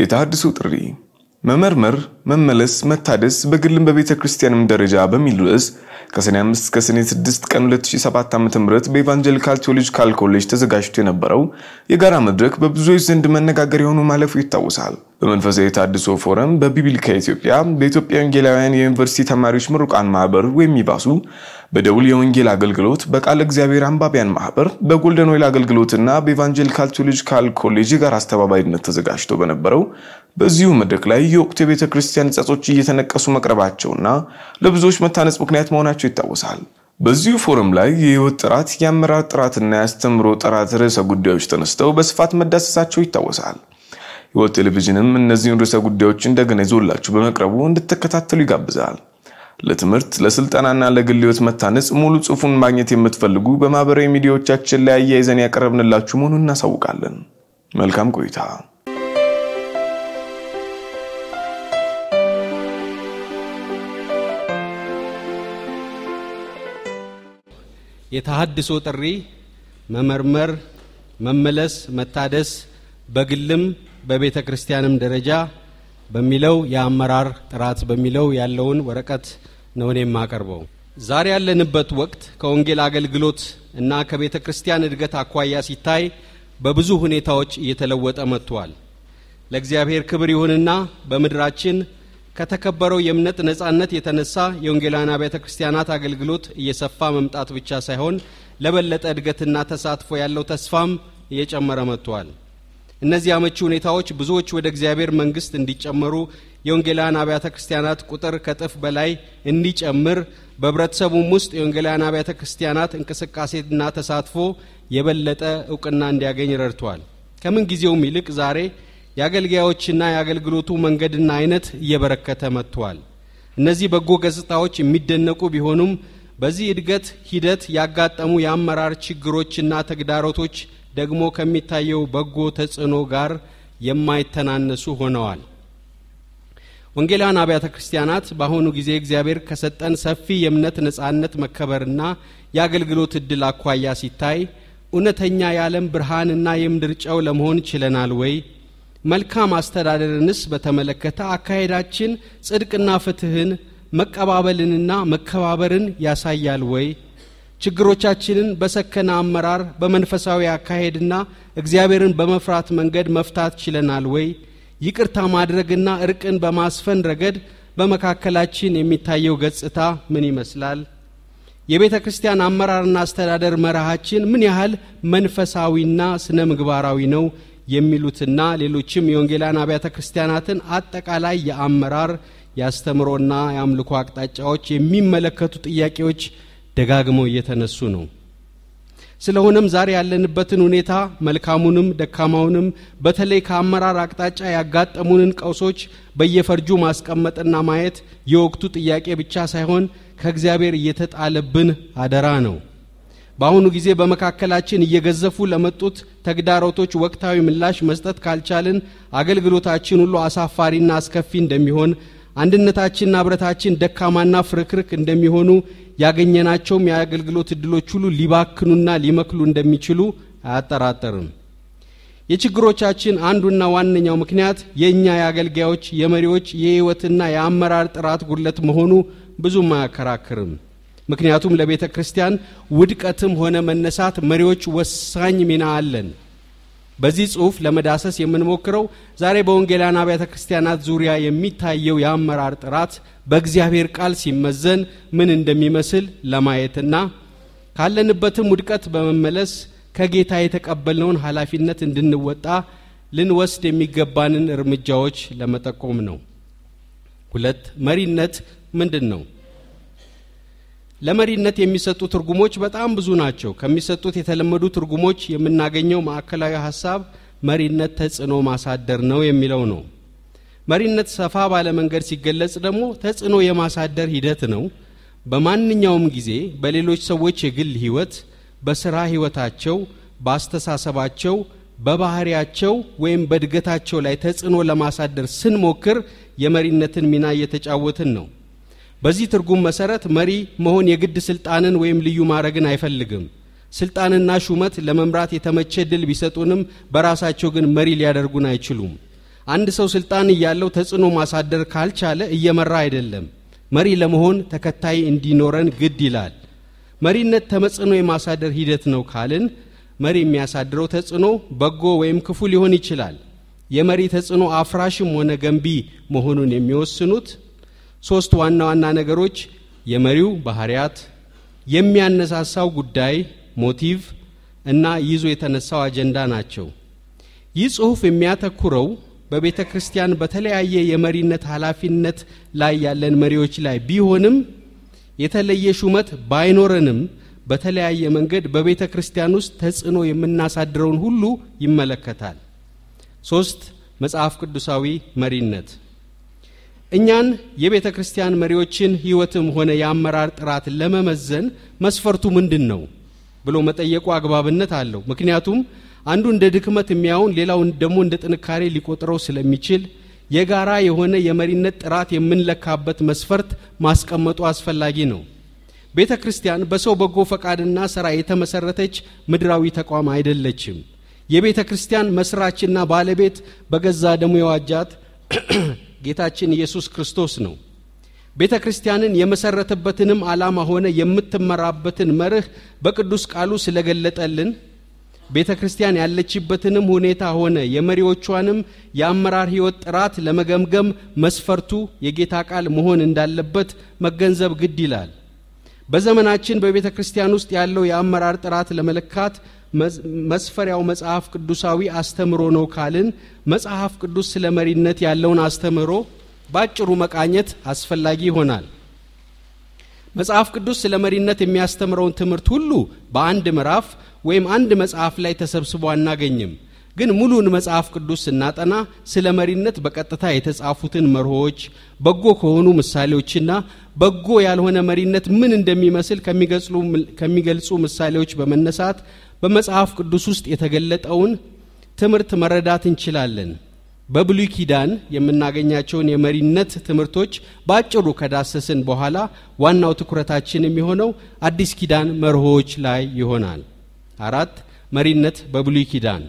የተሃድሶ ጥሪ መመርመር፣ መመለስ፣ መታደስ በግልም በቤተ ክርስቲያንም ደረጃ በሚል ርዕስ ከሰኔ 5 እስከ ሰኔ 6 ቀን 2007 ዓ.ም በኢቫንጀሊካል ቴዎሎጂካል ኮሌጅ ተዘጋጅቶ የነበረው የጋራ መድረክ በብዙዎች ዘንድ መነጋገር የሆኑ ማለፉ ይታወሳል። በመንፈሳዊ ታድሶ ፎረም በቢብሊካ ኢትዮጵያ በኢትዮጵያ ወንጌላውያን የዩኒቨርሲቲ ተማሪዎች ምሩቃን ማህበር ወይም ይባሱ በደውል የወንጌል አገልግሎት በቃለ እግዚአብሔር አንባቢያን ማህበር በጎልደን ኦይል አገልግሎትና በኢቫንጀሊካል ቴዎሎጂካል ኮሌጅ የጋራ አስተባባሪነት ተዘጋጅቶ በነበረው በዚሁ መድረክ ላይ የወቅቱ የቤተ ክርስቲያን ሕንጻቶች እየተነቀሱ መቅረባቸውና ለብዙዎች መታነጽ ምክንያት መሆናቸው ይታወሳል። በዚሁ ፎረም ላይ የህይወት ጥራት፣ የአመራር ጥራትና የአስተምሮ ጥራት ርዕሰ ጉዳዮች ተነስተው በስፋት መዳሰሳቸው ይታወሳል። ህይወት ቴሌቪዥንም እነዚህን ርዕሰ ጉዳዮች እንደገና ይዞላችሁ በመቅረቡ እንድትከታተሉ ይጋብዛል። ለትምህርት ለስልጠናና ለግል ህይወት መታነጽ ሙሉ ጽሑፉን ማግኘት የምትፈልጉ በማህበራዊ ሚዲያዎቻችን ላይ አያይዘን ያቀረብንላችሁ መሆኑን እናሳውቃለን። መልካም ቆይታ። የተሃድሶ ጥሪ መመርመር፣ መመለስ፣ መታደስ በግልም በቤተ ክርስቲያንም ደረጃ በሚለው የአመራር ጥራት በሚለው ያለውን ወረቀት ነው እኔ የማቀርበው። ዛሬ ያለንበት ወቅት ከወንጌል አገልግሎት እና ከቤተ ክርስቲያን እድገት አኳያ ሲታይ በብዙ ሁኔታዎች እየተለወጠ መጥቷል። ለእግዚአብሔር ክብር ይሁንና በምድራችን ከተከበረው የእምነት ነጻነት የተነሳ የወንጌላውያን አብያተ ክርስቲያናት አገልግሎት እየሰፋ መምጣት ብቻ ሳይሆን ለበለጠ እድገትና ተሳትፎ ያለው ተስፋም እየጨመረ መጥቷል። እነዚህ አመቺ ሁኔታዎች ብዙዎች ወደ እግዚአብሔር መንግስት እንዲጨመሩ የወንጌላውያን አብያተ ክርስቲያናት ቁጥር ከጥፍ በላይ እንዲጨምር በህብረተሰቡም ውስጥ የወንጌላውያን አብያተ ክርስቲያናት እንቅስቃሴና ተሳትፎ የበለጠ እውቅና እንዲያገኝ ረድቷል። ከምን ጊዜውም ይልቅ ዛሬ የአገልጋዮችና የአገልግሎቱ መንገድና አይነት እየበረከተ መጥቷል። እነዚህ በጎ ገጽታዎች የሚደነቁ ቢሆኑም በዚህ እድገት ሂደት ያጋጠሙ የአመራር ችግሮችና ተግዳሮቶች ደግሞ ከሚታየው በጎ ተጽዕኖ ጋር የማይተናነሱ ሆነዋል። ወንጌላውያን አብያተ ክርስቲያናት በአሁኑ ጊዜ እግዚአብሔር ከሰጠን ሰፊ የእምነት ነጻነት መከበርና የአገልግሎት እድል አኳያ ሲታይ እውነተኛ የዓለም ብርሃንና የምድር ጨው ለመሆን ችለናል ወይ መልካም አስተዳደርንስ በተመለከተ አካሄዳችን ጽድቅና ፍትህን መቀባበልንና መከባበርን ያሳያል ወይ? ችግሮቻችንን በሰከነ አመራር በመንፈሳዊ አካሄድና እግዚአብሔርን በመፍራት መንገድ መፍታት ችለናል ወይ? ይቅርታ ማድረግና እርቅን በማስፈን ረገድ በመካከላችን የሚታየው ገጽታ ምን ይመስላል? የቤተ ክርስቲያን አመራርና አስተዳደር መርሃችን ምን ያህል መንፈሳዊና ስነ ምግባራዊ ነው? የሚሉትና ሌሎችም የወንጌላን አብያተ ክርስቲያናትን አጠቃላይ የአመራር የአስተምሮና የአምልኮ አቅጣጫዎች የሚመለከቱ ጥያቄዎች ደጋግመው እየተነሱ ነው። ስለሆነም ዛሬ ያለንበትን ሁኔታ መልካሙንም ደካማውንም በተለይ ከአመራር አቅጣጫ ያጋጠሙንን ቀውሶች በየፈርጁ ማስቀመጥና ማየት የወቅቱ ጥያቄ ብቻ ሳይሆን ከእግዚአብሔር እየተጣለብን አደራ ነው። በአሁኑ ጊዜ በመካከላችን እየገዘፉ ለመጡት ተግዳሮቶች ወቅታዊ ምላሽ መስጠት ካልቻልን አገልግሎታችን ሁሉ አሳፋሪና አስከፊ እንደሚሆን አንድነታችንና ህብረታችን ደካማና ፍርክርክ እንደሚሆኑ ያገኘናቸውም የአገልግሎት እድሎች ሁሉ ሊባክኑና ሊመክሉ እንደሚችሉ አያጠራጠርም። የችግሮቻችን አንዱና ዋነኛው ምክንያት የእኛ የአገልጋዮች፣ የመሪዎች፣ የህይወትና የአመራር ጥራት ጉድለት መሆኑ ብዙም አያከራክርም። ምክንያቱም ለቤተ ክርስቲያን ውድቀትም ሆነ መነሳት መሪዎች ወሳኝ ሚና አለን። በዚህ ጽሁፍ ለመዳሰስ የምንሞክረው ዛሬ በወንጌላን አብያተ ክርስቲያናት ዙሪያ የሚታየው የአመራር ጥራት በእግዚአብሔር ቃል ሲመዘን ምን እንደሚመስል ለማየትና ካለንበትም ውድቀት በመመለስ ከጌታ የተቀበልነውን ኃላፊነት እንድንወጣ ልንወስድ የሚገባንን እርምጃዎች ለመጠቆም ነው። ሁለት መሪነት ምንድን ነው? ለመሪነት የሚሰጡ ትርጉሞች በጣም ብዙ ናቸው። ከሚሰጡት የተለመዱ ትርጉሞች የምናገኘው ማዕከላዊ ሀሳብ መሪነት ተጽዕኖ ማሳደር ነው የሚለው ነው። መሪነት ሰፋ ባለ መንገድ ሲገለጽ ደግሞ ተጽዕኖ የማሳደር ሂደት ነው። በማንኛውም ጊዜ በሌሎች ሰዎች የግል ህይወት፣ በስራ ህይወታቸው፣ በአስተሳሰባቸው፣ በባህሪያቸው ወይም በእድገታቸው ላይ ተጽዕኖ ለማሳደር ስንሞክር የመሪነትን ሚና እየተጫወትን ነው። በዚህ ትርጉም መሰረት መሪ መሆን የግድ ስልጣንን ወይም ልዩ ማድረግን አይፈልግም። ስልጣንና ሹመት ለመምራት የተመቸ ድል ቢሰጡንም በራሳቸው ግን መሪ ሊያደርጉን አይችሉም። አንድ ሰው ስልጣን እያለው ተጽዕኖ ማሳደር ካልቻለ እየመራ አይደለም። መሪ ለመሆን ተከታይ እንዲኖረን ግድ ይላል። መሪነት ተመጽኖ የማሳደር ሂደት ነው ካልን መሪ የሚያሳድረው ተጽዕኖ በጎ ወይም ክፉ ሊሆን ይችላል። የመሪ ተጽዕኖ አፍራሽም ሆነ ገንቢ መሆኑን የሚወስኑት ሶስት ዋና ዋና ነገሮች የመሪው ባህሪያት፣ የሚያነሳሳው ጉዳይ ሞቲቭ እና ይዞ የተነሳው አጀንዳ ናቸው። ይህ ጽሑፍ የሚያተኩረው በቤተ ክርስቲያን በተለያየ የመሪነት ኃላፊነት ላይ ያለን መሪዎች ላይ ቢሆንም የተለየ ሹመት ባይኖረንም በተለያየ መንገድ በቤተ ክርስቲያን ውስጥ ተጽዕኖ የምናሳድረውን ሁሉ ይመለከታል። ሶስት መጽሐፍ ቅዱሳዊ መሪነት እኛን የቤተ ክርስቲያን መሪዎችን ህይወትም ሆነ የአመራር ጥራት ለመመዘን መስፈርቱ ምንድን ነው ብሎ መጠየቁ አግባብነት አለው። ምክንያቱም አንዱ እንደ ድክመት የሚያውን ሌላው ደግሞ እንደ ጥንካሬ ሊቆጥረው ስለሚችል የጋራ የሆነ የመሪነት ጥራት የምንለካበት መስፈርት ማስቀመጡ አስፈላጊ ነው። ቤተ ክርስቲያን በሰው በጎ ፈቃድና ሥራ የተመሰረተች ምድራዊ ተቋም አይደለችም። የቤተ ክርስቲያን መስራችና ባለቤት በገዛ ደሙ የዋጃት ጌታችን ኢየሱስ ክርስቶስ ነው ቤተ ክርስቲያንን የመሰረተበትንም ዓላማ ሆነ የምትመራበትን መርህ በቅዱስ ቃሉ ስለገለጠልን ቤተ ክርስቲያን ያለችበትንም ሁኔታ ሆነ የመሪዎቿንም የአመራር ሕይወት ጥራት ለመገምገም መስፈርቱ የጌታ ቃል መሆን እንዳለበት መገንዘብ ግድ ይላል። በዘመናችን በቤተ ክርስቲያን ውስጥ ያለው የአመራር ጥራት ለመለካት መስፈሪያው መጽሐፍ ቅዱሳዊ አስተምሮ ነው ካልን መጽሐፍ ቅዱስ ስለ መሪነት ያለውን አስተምሮ ባጭሩ መቃኘት አስፈላጊ ይሆናል። መጽሐፍ ቅዱስ ስለ መሪነት የሚያስተምረውን ትምህርት ሁሉ በአንድ ምዕራፍ ወይም አንድ መጽሐፍ ላይ ተሰብስቦ አናገኝም። ግን ሙሉን መጽሐፍ ቅዱስ ስናጠና ስለ መሪነት በቀጥታ የተጻፉትን መርሆች፣ በጎ ከሆኑ ምሳሌዎችና በጎ ያልሆነ መሪነት ምን እንደሚመስል ከሚገልጹ ምሳሌዎች በመነሳት በመጽሐፍ ቅዱስ ውስጥ የተገለጠውን ትምህርት መረዳት እንችላለን። በብሉይ ኪዳን የምናገኛቸውን የመሪነት ትምህርቶች በአጭሩ ከዳሰስን በኋላ ዋናው ትኩረታችን የሚሆነው አዲስ ኪዳን መርሆዎች ላይ ይሆናል። አራት መሪነት በብሉይ ኪዳን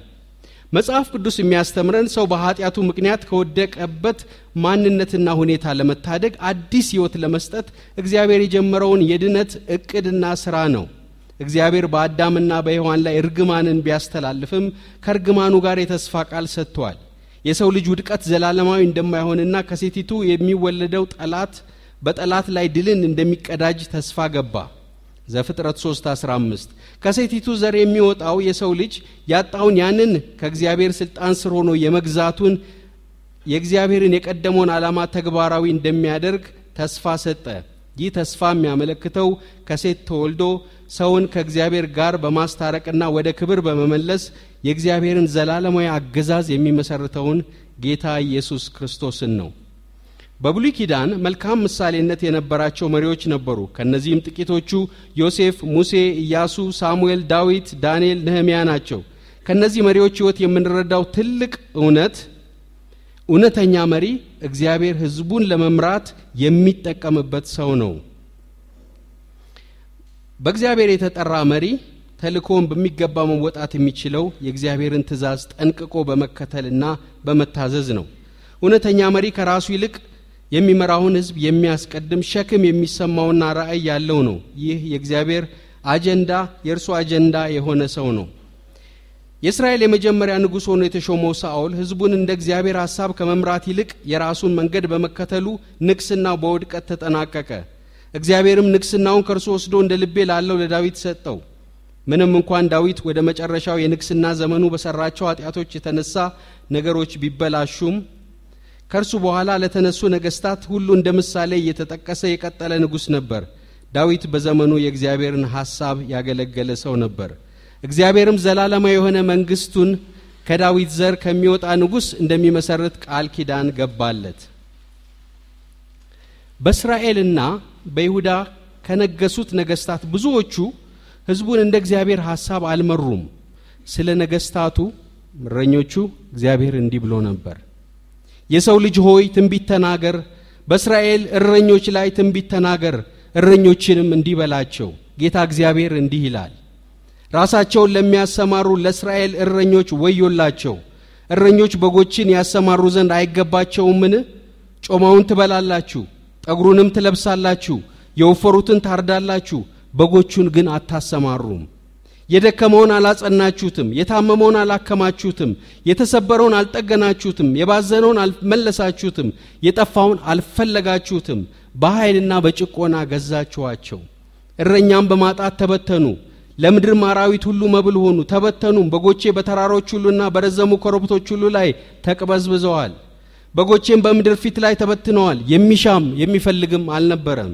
መጽሐፍ ቅዱስ የሚያስተምረን ሰው በኃጢአቱ ምክንያት ከወደቀበት ማንነትና ሁኔታ ለመታደግ አዲስ ሕይወት ለመስጠት እግዚአብሔር የጀመረውን የድነት እቅድና ስራ ነው። እግዚአብሔር በአዳምና በሔዋን ላይ እርግማንን ቢያስተላልፍም ከእርግማኑ ጋር የተስፋ ቃል ሰጥቷል። የሰው ልጅ ውድቀት ዘላለማዊ እንደማይሆንና ከሴቲቱ የሚወለደው ጠላት በጠላት ላይ ድልን እንደሚቀዳጅ ተስፋ ገባ። ዘፍጥረት 3:15 ከሴቲቱ ዘር የሚወጣው የሰው ልጅ ያጣውን ያንን ከእግዚአብሔር ስልጣን ስር ሆኖ የመግዛቱን የእግዚአብሔርን የቀደመውን ዓላማ ተግባራዊ እንደሚያደርግ ተስፋ ሰጠ። ይህ ተስፋ የሚያመለክተው ከሴት ተወልዶ ሰውን ከእግዚአብሔር ጋር በማስታረቅና ወደ ክብር በመመለስ የእግዚአብሔርን ዘላለማዊ አገዛዝ የሚመሰርተውን ጌታ ኢየሱስ ክርስቶስን ነው በብሉይ ኪዳን መልካም ምሳሌነት የነበራቸው መሪዎች ነበሩ ከእነዚህም ጥቂቶቹ ዮሴፍ ሙሴ ኢያሱ ሳሙኤል ዳዊት ዳንኤል ነህምያ ናቸው ከእነዚህ መሪዎች ህይወት የምንረዳው ትልቅ እውነት እውነተኛ መሪ እግዚአብሔር ህዝቡን ለመምራት የሚጠቀምበት ሰው ነው በእግዚአብሔር የተጠራ መሪ ተልኮውን በሚገባ መወጣት የሚችለው የእግዚአብሔርን ትእዛዝ ጠንቅቆ በመከተልና በመታዘዝ ነው እውነተኛ መሪ ከራሱ ይልቅ የሚመራውን ህዝብ የሚያስቀድም ሸክም የሚሰማውና ራእይ ያለው ነው ይህ የእግዚአብሔር አጀንዳ የእርሱ አጀንዳ የሆነ ሰው ነው የእስራኤል የመጀመሪያ ንጉሥ ሆኖ የተሾመው ሳኦል ህዝቡን እንደ እግዚአብሔር ሐሳብ ከመምራት ይልቅ የራሱን መንገድ በመከተሉ ንግስና በውድቀት ተጠናቀቀ እግዚአብሔርም ንግስናውን ከእርሱ ወስዶ እንደ ልቤ ላለው ለዳዊት ሰጠው። ምንም እንኳን ዳዊት ወደ መጨረሻው የንግስና ዘመኑ በሰራቸው አጥያቶች የተነሳ ነገሮች ቢበላሹም ከእርሱ በኋላ ለተነሱ ነገስታት ሁሉ እንደ ምሳሌ እየተጠቀሰ የቀጠለ ንጉሥ ነበር። ዳዊት በዘመኑ የእግዚአብሔርን ሐሳብ ያገለገለ ሰው ነበር። እግዚአብሔርም ዘላለማ የሆነ መንግስቱን ከዳዊት ዘር ከሚወጣ ንጉሥ እንደሚመሰርት ቃል ኪዳን ገባለት። በእስራኤልና በይሁዳ ከነገሱት ነገስታት ብዙዎቹ ህዝቡን እንደ እግዚአብሔር ሐሳብ አልመሩም ስለ ነገስታቱ እረኞቹ እግዚአብሔር እንዲህ ብሎ ነበር የሰው ልጅ ሆይ ትንቢት ተናገር በእስራኤል እረኞች ላይ ትንቢት ተናገር እረኞችንም እንዲህ በላቸው ጌታ እግዚአብሔር እንዲህ ይላል ራሳቸውን ለሚያሰማሩ ለእስራኤል እረኞች ወዮላቸው እረኞች በጎችን ያሰማሩ ዘንድ አይገባቸውምን ጮማውን ትበላላችሁ ጠጉሩንም ትለብሳላችሁ፣ የወፈሩትን ታርዳላችሁ፣ በጎቹን ግን አታሰማሩም። የደከመውን አላጸናችሁትም፣ የታመመውን አላከማችሁትም፣ የተሰበረውን አልጠገናችሁትም፣ የባዘነውን አልመለሳችሁትም፣ የጠፋውን አልፈለጋችሁትም። በኃይልና በጭቆና ገዛችኋቸው። እረኛም በማጣት ተበተኑ፣ ለምድርም አራዊት ሁሉ መብል ሆኑ። ተበተኑም፣ በጎቼ በተራሮች ሁሉና በረዘሙ ኮረብቶች ሁሉ ላይ ተቅበዝብዘዋል። በጎቼም በምድር ፊት ላይ ተበትነዋል፣ የሚሻም የሚፈልግም አልነበረም።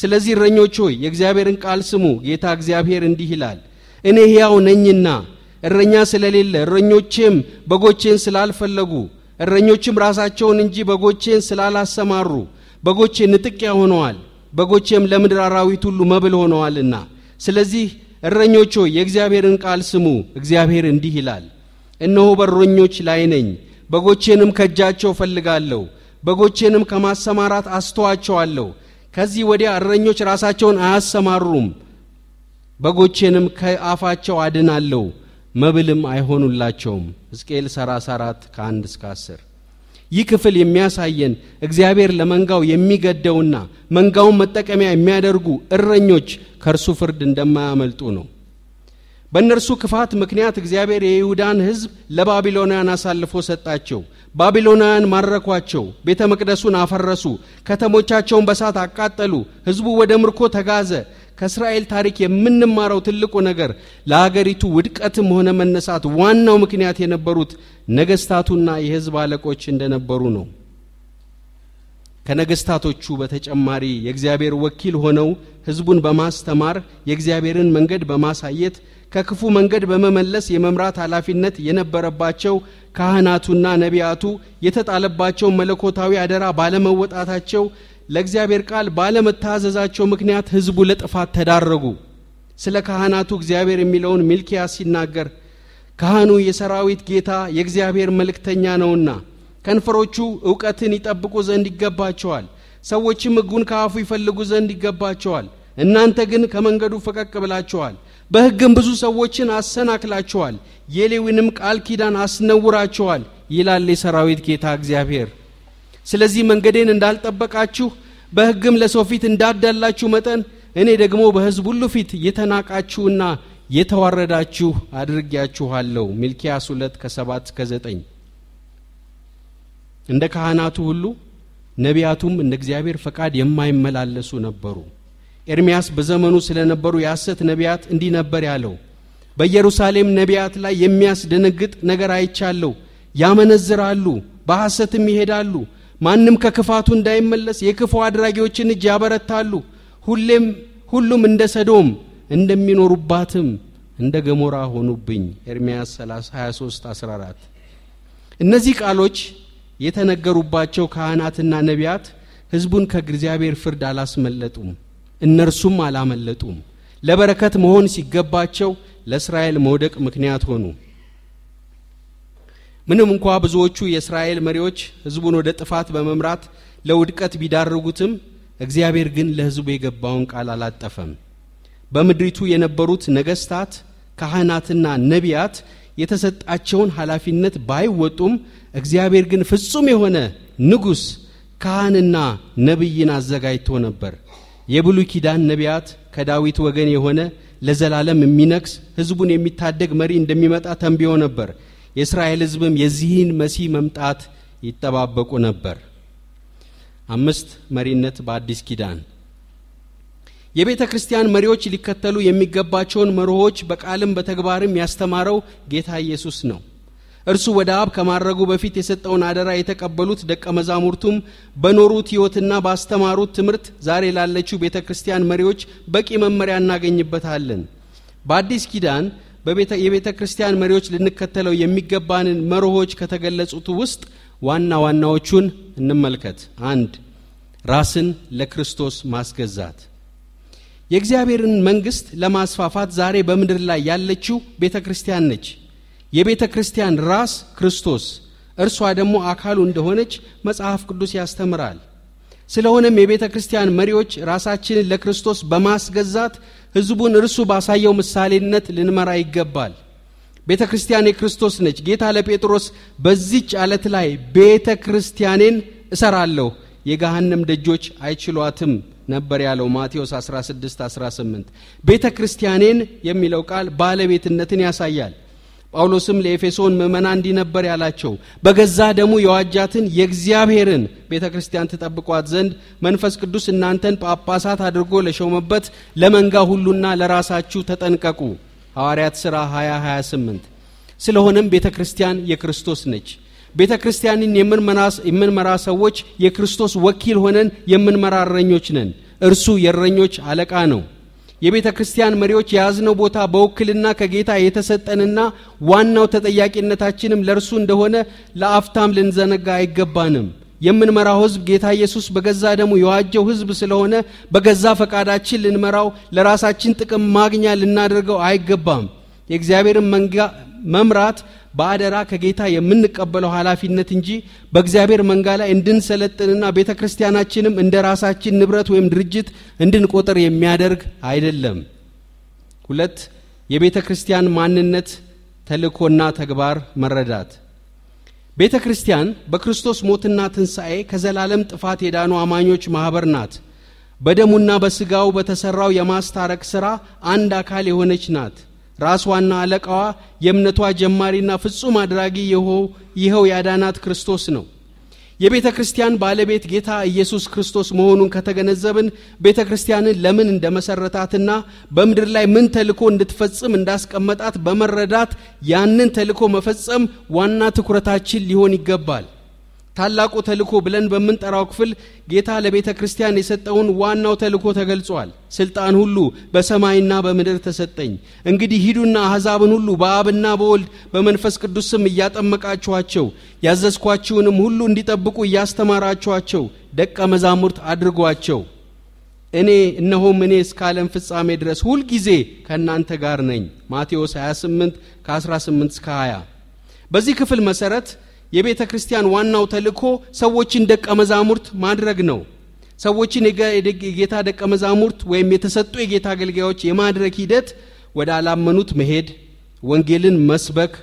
ስለዚህ እረኞች ሆይ የእግዚአብሔርን ቃል ስሙ። ጌታ እግዚአብሔር እንዲህ ይላል፣ እኔ ሕያው ነኝና እረኛ ስለሌለ እረኞቼም በጎቼን ስላልፈለጉ እረኞችም ራሳቸውን እንጂ በጎቼን ስላላሰማሩ በጎቼ ንጥቂያ ሆነዋል፣ በጎቼም ለምድር አራዊት ሁሉ መብል ሆነዋልና። ስለዚህ እረኞች ሆይ የእግዚአብሔርን ቃል ስሙ። እግዚአብሔር እንዲህ ይላል፣ እነሆ በእረኞች ላይ ነኝ በጎቼንም ከእጃቸው ፈልጋለሁ በጎቼንም ከማሰማራት አስተዋቸዋለሁ። ከዚህ ወዲያ እረኞች ራሳቸውን አያሰማሩም፣ በጎቼንም ከአፋቸው አድናለሁ፣ መብልም አይሆኑላቸውም። ሕዝቅኤል 34 ከ1 እስከ 10። ይህ ክፍል የሚያሳየን እግዚአብሔር ለመንጋው የሚገደውና መንጋውን መጠቀሚያ የሚያደርጉ እረኞች ከእርሱ ፍርድ እንደማያመልጡ ነው። በእነርሱ ክፋት ምክንያት እግዚአብሔር የይሁዳን ሕዝብ ለባቢሎናውያን አሳልፎ ሰጣቸው። ባቢሎናውያን ማረኳቸው፣ ቤተ መቅደሱን አፈረሱ፣ ከተሞቻቸውን በሳት አቃጠሉ፣ ሕዝቡ ወደ ምርኮ ተጋዘ። ከእስራኤል ታሪክ የምንማረው ትልቁ ነገር ለአገሪቱ ውድቀትም ሆነ መነሳት ዋናው ምክንያት የነበሩት ነገስታቱና የሕዝብ አለቆች እንደነበሩ ነው። ከነገስታቶቹ በተጨማሪ የእግዚአብሔር ወኪል ሆነው ህዝቡን በማስተማር የእግዚአብሔርን መንገድ በማሳየት ከክፉ መንገድ በመመለስ የመምራት ኃላፊነት የነበረባቸው ካህናቱና ነቢያቱ የተጣለባቸው መለኮታዊ አደራ ባለመወጣታቸው ለእግዚአብሔር ቃል ባለመታዘዛቸው ምክንያት ህዝቡ ለጥፋት ተዳረጉ። ስለ ካህናቱ እግዚአብሔር የሚለውን ሚልኪያስ ሲናገር ካህኑ የሰራዊት ጌታ የእግዚአብሔር መልእክተኛ ነውና ከንፈሮቹ እውቀትን ይጠብቁ ዘንድ ይገባቸዋል ሰዎችም ሕጉን ከአፉ ይፈልጉ ዘንድ ይገባቸዋል። እናንተ ግን ከመንገዱ ፈቀቅ ብላችኋል፣ በሕግም ብዙ ሰዎችን አሰናክላችኋል፣ የሌዊንም ቃል ኪዳን አስነውራችኋል ይላል የሰራዊት ጌታ እግዚአብሔር። ስለዚህ መንገዴን እንዳልጠበቃችሁ በሕግም ለሰው ፊት እንዳዳላችሁ መጠን እኔ ደግሞ በሕዝብ ሁሉ ፊት የተናቃችሁና የተዋረዳችሁ አድርጊያችኋለሁ። ሚልኪያስ ሁለት ከሰባት እስከ እንደ ካህናቱ ሁሉ ነቢያቱም እንደ እግዚአብሔር ፈቃድ የማይመላለሱ ነበሩ። ኤርሚያስ በዘመኑ ስለነበሩ የሐሰት ነቢያት እንዲህ ነበር ያለው፣ በኢየሩሳሌም ነቢያት ላይ የሚያስደነግጥ ነገር አይቻለሁ። ያመነዝራሉ፣ በሐሰትም ይሄዳሉ። ማንም ከክፋቱ እንዳይመለስ የክፉ አድራጊዎችን እጅ ያበረታሉ። ሁሌም ሁሉም እንደ ሰዶም እንደሚኖሩባትም እንደ ገሞራ ሆኑብኝ። ኤርምያስ 23 14 እነዚህ ቃሎች የተነገሩባቸው ካህናትና ነቢያት ህዝቡን ከእግዚአብሔር ፍርድ አላስመለጡም እነርሱም አላመለጡም ለበረከት መሆን ሲገባቸው ለእስራኤል መውደቅ ምክንያት ሆኑ ምንም እንኳ ብዙዎቹ የእስራኤል መሪዎች ህዝቡን ወደ ጥፋት በመምራት ለውድቀት ቢዳርጉትም እግዚአብሔር ግን ለህዝቡ የገባውን ቃል አላጠፈም በምድሪቱ የነበሩት ነገስታት ካህናትና ነቢያት የተሰጣቸውን ኃላፊነት ባይወጡም እግዚአብሔር ግን ፍጹም የሆነ ንጉሥ ካህንና ነቢይን አዘጋጅቶ ነበር። የብሉይ ኪዳን ነቢያት ከዳዊት ወገን የሆነ ለዘላለም የሚነግስ ህዝቡን የሚታደግ መሪ እንደሚመጣ ተንብዮ ነበር። የእስራኤል ህዝብም የዚህን መሲህ መምጣት ይጠባበቁ ነበር። አምስት መሪነት በአዲስ ኪዳን የቤተ ክርስቲያን መሪዎች ሊከተሉ የሚገባቸውን መርሆች በቃልም በተግባርም ያስተማረው ጌታ ኢየሱስ ነው። እርሱ ወደ አብ ከማድረጉ በፊት የሰጠውን አደራ የተቀበሉት ደቀ መዛሙርቱም በኖሩት ህይወትና ባስተማሩት ትምህርት ዛሬ ላለችው ቤተ ክርስቲያን መሪዎች በቂ መመሪያ እናገኝበታለን። በአዲስ ኪዳን የቤተ ክርስቲያን መሪዎች ልንከተለው የሚገባንን መርሆች ከተገለጹት ውስጥ ዋና ዋናዎቹን እንመልከት። አንድ ራስን ለክርስቶስ ማስገዛት። የእግዚአብሔርን መንግሥት ለማስፋፋት ዛሬ በምድር ላይ ያለችው ቤተ ክርስቲያን ነች። የቤተ ክርስቲያን ራስ ክርስቶስ እርሷ ደግሞ አካሉ እንደሆነች መጽሐፍ ቅዱስ ያስተምራል። ስለሆነም የቤተ ክርስቲያን መሪዎች ራሳችንን ለክርስቶስ በማስገዛት ህዝቡን እርሱ ባሳየው ምሳሌነት ልንመራ ይገባል። ቤተ ክርስቲያን የክርስቶስ ነች። ጌታ ለጴጥሮስ በዚች አለት ላይ ቤተ ክርስቲያኔን እሰራለሁ የገሃንም ደጆች አይችሏትም ነበር ያለው ማቴዎስ 16 18 ቤተ ክርስቲያኔን የሚለው ቃል ባለቤትነትን ያሳያል። ጳውሎስም ለኤፌሶን ምእመና እንዲህ ነበር ያላቸው በገዛ ደሙ የዋጃትን የእግዚአብሔርን ቤተ ክርስቲያን ትጠብቋት ዘንድ መንፈስ ቅዱስ እናንተን ጳጳሳት አድርጎ ለሾመበት ለመንጋ ሁሉና ለራሳችሁ ተጠንቀቁ ሐዋርያት ሥራ 2028 ስለሆነም ቤተ ክርስቲያን የክርስቶስ ነች ቤተ ክርስቲያንን የምንመራ ሰዎች የክርስቶስ ወኪል ሆነን የምንመራ እረኞች ነን እርሱ የእረኞች አለቃ ነው የቤተ ክርስቲያን መሪዎች የያዝነው ቦታ በውክልና ከጌታ የተሰጠንና ዋናው ተጠያቂነታችንም ለእርሱ እንደሆነ ለአፍታም ልንዘነጋ አይገባንም። የምንመራው ህዝብ ጌታ ኢየሱስ በገዛ ደሙ የዋጀው ህዝብ ስለሆነ በገዛ ፈቃዳችን ልንመራው፣ ለራሳችን ጥቅም ማግኛ ልናደርገው አይገባም። የእግዚአብሔርን መምራት በአደራ ከጌታ የምንቀበለው ኃላፊነት እንጂ በእግዚአብሔር መንጋ ላይ እንድንሰለጥንና ቤተ ክርስቲያናችንም እንደ ራሳችን ንብረት ወይም ድርጅት እንድንቆጥር የሚያደርግ አይደለም። ሁለት የቤተ ክርስቲያን ማንነት ተልእኮና ተግባር መረዳት ቤተ ክርስቲያን በክርስቶስ ሞትና ትንሣኤ ከዘላለም ጥፋት የዳኑ አማኞች ማኅበር ናት። በደሙና በስጋው በተሰራው የማስታረቅ ሥራ አንድ አካል የሆነች ናት። ራስዋና አለቃዋ የእምነቷ ጀማሪና ፍጹም አድራጊ የሆው ይኸው ያዳናት ክርስቶስ ነው የቤተ ክርስቲያን ባለቤት ጌታ ኢየሱስ ክርስቶስ መሆኑን ከተገነዘብን ቤተ ክርስቲያንን ለምን እንደመሰረታትና በምድር ላይ ምን ተልኮ እንድትፈጽም እንዳስቀመጣት በመረዳት ያንን ተልኮ መፈጸም ዋና ትኩረታችን ሊሆን ይገባል ታላቁ ተልኮ ብለን በምንጠራው ክፍል ጌታ ለቤተ ክርስቲያን የሰጠውን ዋናው ተልኮ ተገልጿል። ስልጣን ሁሉ በሰማይና በምድር ተሰጠኝ፣ እንግዲህ ሂዱና አሕዛብን ሁሉ በአብና በወልድ በመንፈስ ቅዱስ ስም እያጠመቃችኋቸው ያዘዝኳችሁንም ሁሉ እንዲጠብቁ እያስተማራችኋቸው ደቀ መዛሙርት አድርጓቸው እኔ እነሆም እኔ እስከ ዓለም ፍጻሜ ድረስ ሁልጊዜ ከእናንተ ጋር ነኝ። ማቴዎስ 28 ከ18 እስከ 20 በዚህ ክፍል መሠረት የቤተ ክርስቲያን ዋናው ተልእኮ ሰዎችን ደቀ መዛሙርት ማድረግ ነው። ሰዎችን የጌታ ደቀ መዛሙርት ወይም የተሰጡ የጌታ አገልጋዮች የማድረግ ሂደት ወደ አላመኑት መሄድ፣ ወንጌልን መስበክ፣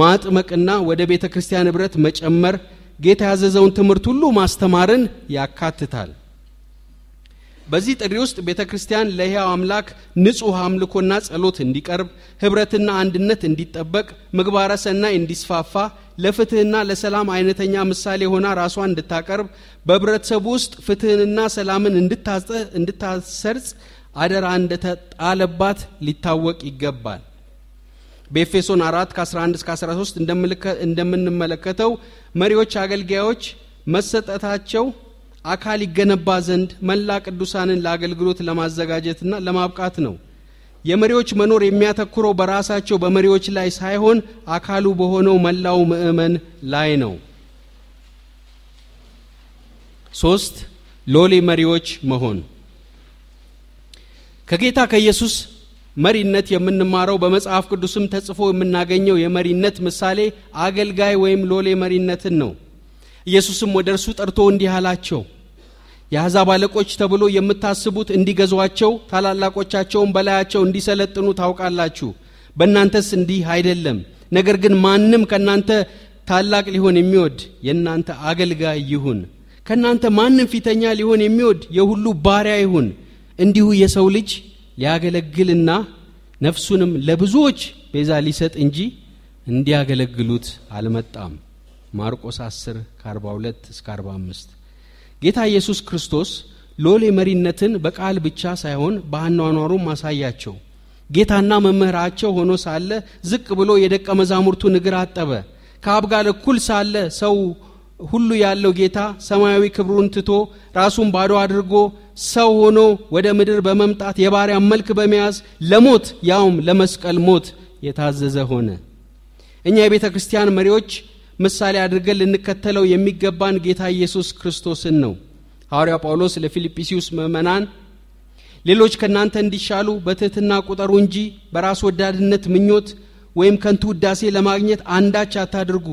ማጥመቅና ወደ ቤተ ክርስቲያን ኅብረት መጨመር፣ ጌታ ያዘዘውን ትምህርት ሁሉ ማስተማርን ያካትታል። በዚህ ጥሪ ውስጥ ቤተ ክርስቲያን ለሕያው አምላክ ንጹሕ አምልኮና ጸሎት እንዲቀርብ፣ ኅብረትና አንድነት እንዲጠበቅ፣ ምግባረ ሰናይ እንዲስፋፋ፣ ለፍትህና ለሰላም አይነተኛ ምሳሌ ሆና ራሷን እንድታቀርብ፣ በህብረተሰቡ ውስጥ ፍትህንና ሰላምን እንድታሰርጽ አደራ እንደተጣለባት ሊታወቅ ይገባል። በኤፌሶን 4 ከ11 እስከ 13 እንደምንመለከተው መሪዎች አገልጋዮች መሰጠታቸው አካል ይገነባ ዘንድ መላ ቅዱሳንን ለአገልግሎት ለማዘጋጀትና ለማብቃት ነው። የመሪዎች መኖር የሚያተኩረው በራሳቸው በመሪዎች ላይ ሳይሆን አካሉ በሆነው መላው ምእመን ላይ ነው። ሶስት ሎሌ መሪዎች መሆን ከጌታ ከኢየሱስ መሪነት የምንማረው በመጽሐፍ ቅዱስም ተጽፎ የምናገኘው የመሪነት ምሳሌ አገልጋይ ወይም ሎሌ መሪነትን ነው። ኢየሱስም ወደ እርሱ ጠርቶ እንዲህ አላቸው የአሕዛብ አለቆች ተብሎ የምታስቡት እንዲገዟቸው ታላላቆቻቸውን በላያቸው እንዲሰለጥኑ ታውቃላችሁ በእናንተስ እንዲህ አይደለም ነገር ግን ማንም ከእናንተ ታላቅ ሊሆን የሚወድ የእናንተ አገልጋይ ይሁን ከእናንተ ማንም ፊተኛ ሊሆን የሚወድ የሁሉ ባሪያ ይሁን እንዲሁ የሰው ልጅ ሊያገለግልና ነፍሱንም ለብዙዎች ቤዛ ሊሰጥ እንጂ እንዲያገለግሉት አልመጣም ማርቆስ 10 ከ42 እስከ 45 ጌታ ኢየሱስ ክርስቶስ ሎሌ መሪነትን በቃል ብቻ ሳይሆን በአኗኗሩ ማሳያቸው ጌታና መምህራቸው ሆኖ ሳለ ዝቅ ብሎ የደቀ መዛሙርቱ እግር አጠበ ከአብ ጋር እኩል ሳለ ሰው ሁሉ ያለው ጌታ ሰማያዊ ክብሩን ትቶ ራሱን ባዶ አድርጎ ሰው ሆኖ ወደ ምድር በመምጣት የባሪያ መልክ በመያዝ ለሞት ያውም ለመስቀል ሞት የታዘዘ ሆነ እኛ የቤተ ክርስቲያን መሪዎች ምሳሌ አድርገን ልንከተለው የሚገባን ጌታ ኢየሱስ ክርስቶስን ነው ሐዋርያው ጳውሎስ ለፊልጵስዩስ ምእመናን ሌሎች ከእናንተ እንዲሻሉ በትህትና ቁጠሩ እንጂ በራስ ወዳድነት ምኞት ወይም ከንቱ ውዳሴ ለማግኘት አንዳች አታድርጉ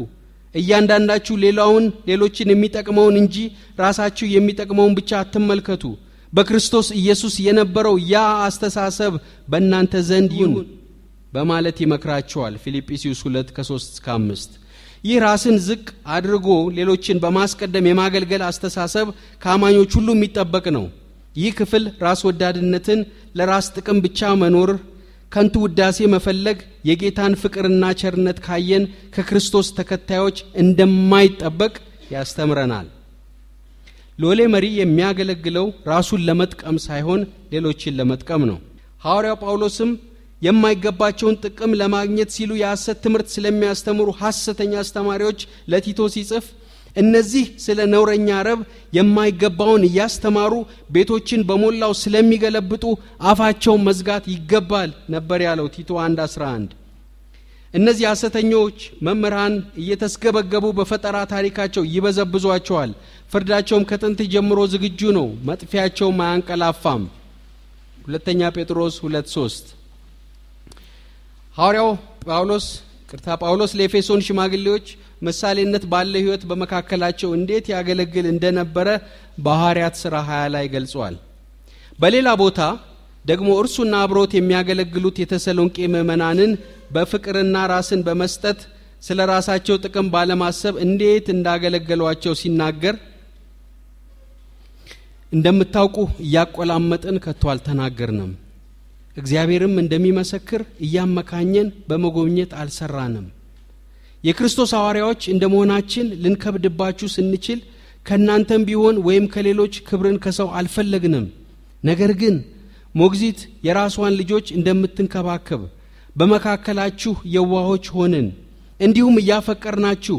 እያንዳንዳችሁ ሌላውን ሌሎችን የሚጠቅመውን እንጂ ራሳችሁ የሚጠቅመውን ብቻ አትመልከቱ በክርስቶስ ኢየሱስ የነበረው ያ አስተሳሰብ በእናንተ ዘንድ ይሁን በማለት ይመክራቸዋል ፊልጵስዩስ 2 ከ3 እስከ 5 ይህ ራስን ዝቅ አድርጎ ሌሎችን በማስቀደም የማገልገል አስተሳሰብ ከአማኞች ሁሉ የሚጠበቅ ነው ይህ ክፍል ራስ ወዳድነትን ለራስ ጥቅም ብቻ መኖር ከንቱ ውዳሴ መፈለግ የጌታን ፍቅርና ቸርነት ካየን ከክርስቶስ ተከታዮች እንደማይጠበቅ ያስተምረናል ሎሌ መሪ የሚያገለግለው ራሱን ለመጥቀም ሳይሆን ሌሎችን ለመጥቀም ነው ሐዋርያው ጳውሎስም የማይገባቸውን ጥቅም ለማግኘት ሲሉ የሐሰት ትምህርት ስለሚያስተምሩ ሐሰተኛ አስተማሪዎች ለቲቶ ሲጽፍ እነዚህ ስለ ነውረኛ ረብ የማይገባውን እያስተማሩ ቤቶችን በሞላው ስለሚገለብጡ አፋቸውን መዝጋት ይገባል ነበር ያለው ቲቶ 1 11 እነዚህ ሐሰተኞች መምህራን እየተስገበገቡ በፈጠራ ታሪካቸው ይበዘብዟቸዋል ፍርዳቸውም ከጥንት ጀምሮ ዝግጁ ነው መጥፊያቸውም አያንቀላፋም ሁለተኛ ጴጥሮስ ሁለት ሶስት ሐዋርያው ጳውሎስ ቅርታ ጳውሎስ ለኤፌሶን ሽማግሌዎች ምሳሌነት ባለ ህይወት በመካከላቸው እንዴት ያገለግል እንደነበረ በሐዋርያት ሥራ 20 ላይ ገልጿል። በሌላ ቦታ ደግሞ እርሱና አብሮት የሚያገለግሉት የተሰሎንቄ ምእመናንን በፍቅርና ራስን በመስጠት ስለ ራሳቸው ጥቅም ባለማሰብ እንዴት እንዳገለገሏቸው ሲናገር እንደምታውቁ እያቆላመጥን ከቶ አልተናገርንም እግዚአብሔርም እንደሚመሰክር እያመካኘን በመጎብኘት አልሰራንም የክርስቶስ ሐዋርያዎች እንደ መሆናችን ልንከብድባችሁ ስንችል ከእናንተም ቢሆን ወይም ከሌሎች ክብርን ከሰው አልፈለግንም ነገር ግን ሞግዚት የራሷን ልጆች እንደምትንከባከብ በመካከላችሁ የዋሆች ሆንን እንዲሁም እያፈቀርናችሁ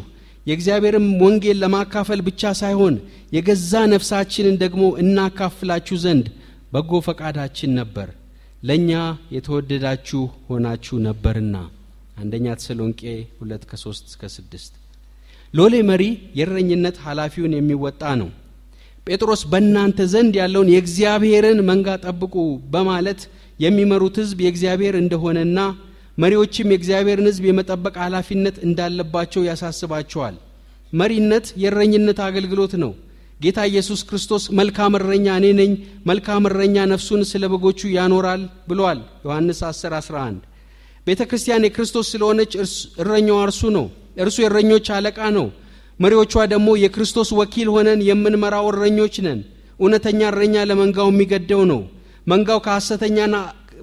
የእግዚአብሔርም ወንጌል ለማካፈል ብቻ ሳይሆን የገዛ ነፍሳችንን ደግሞ እናካፍላችሁ ዘንድ በጎ ፈቃዳችን ነበር ለእኛ የተወደዳችሁ ሆናችሁ ነበርና አንደኛ ተሰሎንቄ ሁለት ከሶስት እስከ ስድስት ሎሌ መሪ የእረኝነት ኃላፊውን የሚወጣ ነው ጴጥሮስ በእናንተ ዘንድ ያለውን የእግዚአብሔርን መንጋ ጠብቁ በማለት የሚመሩት ህዝብ የእግዚአብሔር እንደሆነና መሪዎችም የእግዚአብሔርን ህዝብ የመጠበቅ ኃላፊነት እንዳለባቸው ያሳስባቸዋል መሪነት የእረኝነት አገልግሎት ነው ጌታ ኢየሱስ ክርስቶስ መልካም እረኛ እኔ ነኝ መልካም እረኛ ነፍሱን ስለ በጎቹ ያኖራል ብሏል ዮሐንስ 10 11 ቤተ ክርስቲያን የክርስቶስ ስለሆነች እረኛዋ እርሱ ነው እርሱ የእረኞች አለቃ ነው መሪዎቿ ደግሞ የክርስቶስ ወኪል ሆነን የምንመራው እረኞች ነን እውነተኛ እረኛ ለመንጋው የሚገደው ነው መንጋው ከሐሰተኛና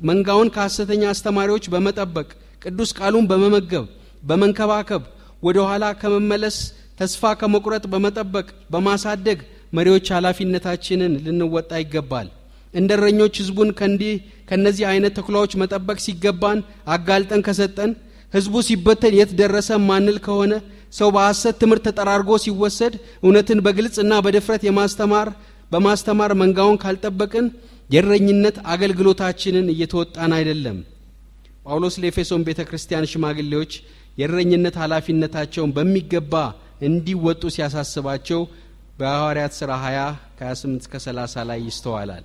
መንጋውን ከሐሰተኛ አስተማሪዎች በመጠበቅ ቅዱስ ቃሉን በመመገብ በመንከባከብ ወደ ኋላ ከመመለስ ተስፋ ከመቁረጥ በመጠበቅ በማሳደግ መሪዎች ኃላፊነታችንን ልንወጣ ይገባል። እንደ እረኞች ህዝቡን ከእንዲህ ከእነዚህ አይነት ተኩላዎች መጠበቅ ሲገባን አጋልጠን ከሰጠን፣ ህዝቡ ሲበተን የት ደረሰ ማንል ከሆነ ሰው በሐሰት ትምህርት ተጠራርጎ ሲወሰድ እውነትን በግልጽና በድፍረት የማስተማር በማስተማር መንጋውን ካልጠበቅን የእረኝነት አገልግሎታችንን እየተወጣን አይደለም። ጳውሎስ ለኤፌሶን ቤተ ክርስቲያን ሽማግሌዎች የረኝነት ኃላፊነታቸውን በሚገባ እንዲወጡ ሲያሳስባቸው በሐዋርያት ሥራ 20 ከ28 እስከ 30 ላይ ይስተዋላል።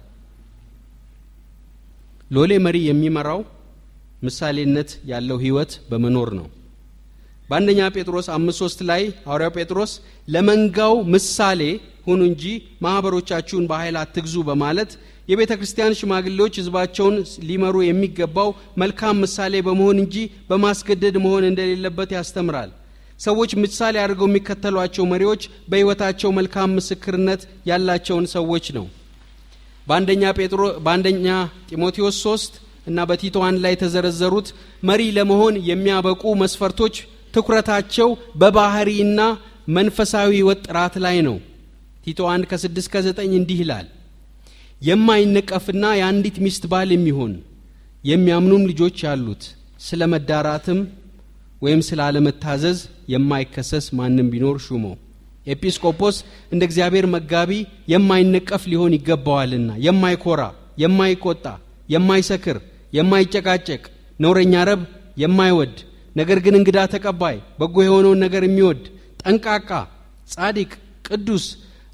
ሎሌ መሪ የሚመራው ምሳሌነት ያለው ህይወት በመኖር ነው። በአንደኛ ጴጥሮስ አምስት ሶስት ላይ ሐዋርያው ጴጥሮስ ለመንጋው ምሳሌ ሁኑ እንጂ ማኅበሮቻችሁን በኃይል አትግዙ በማለት የቤተ ክርስቲያን ሽማግሌዎች ህዝባቸውን ሊመሩ የሚገባው መልካም ምሳሌ በመሆን እንጂ በማስገደድ መሆን እንደሌለበት ያስተምራል። ሰዎች ምሳሌ አድርገው የሚከተሏቸው መሪዎች በሕይወታቸው መልካም ምስክርነት ያላቸውን ሰዎች ነው በአንደኛ ጴጥሮ በአንደኛ ጢሞቴዎስ ሶስት እና በቲቶ አንድ ላይ የተዘረዘሩት መሪ ለመሆን የሚያበቁ መስፈርቶች ትኩረታቸው በባህሪና መንፈሳዊ ህይወት ጥራት ላይ ነው ቲቶ አንድ ከ6 ከ9 እንዲህ ይላል የማይነቀፍና የአንዲት ሚስት ባል የሚሆን የሚያምኑም ልጆች ያሉት ስለ መዳራትም ወይም ስለ አለመታዘዝ የማይከሰስ ማንም ቢኖር ሹሞ ኤጲስቆጶስ እንደ እግዚአብሔር መጋቢ የማይነቀፍ ሊሆን ይገባዋልና የማይኮራ የማይቆጣ የማይሰክር የማይጨቃጨቅ ነውረኛ ረብ የማይወድ ነገር ግን እንግዳ ተቀባይ በጎ የሆነውን ነገር የሚወድ ጠንቃቃ ጻድቅ ቅዱስ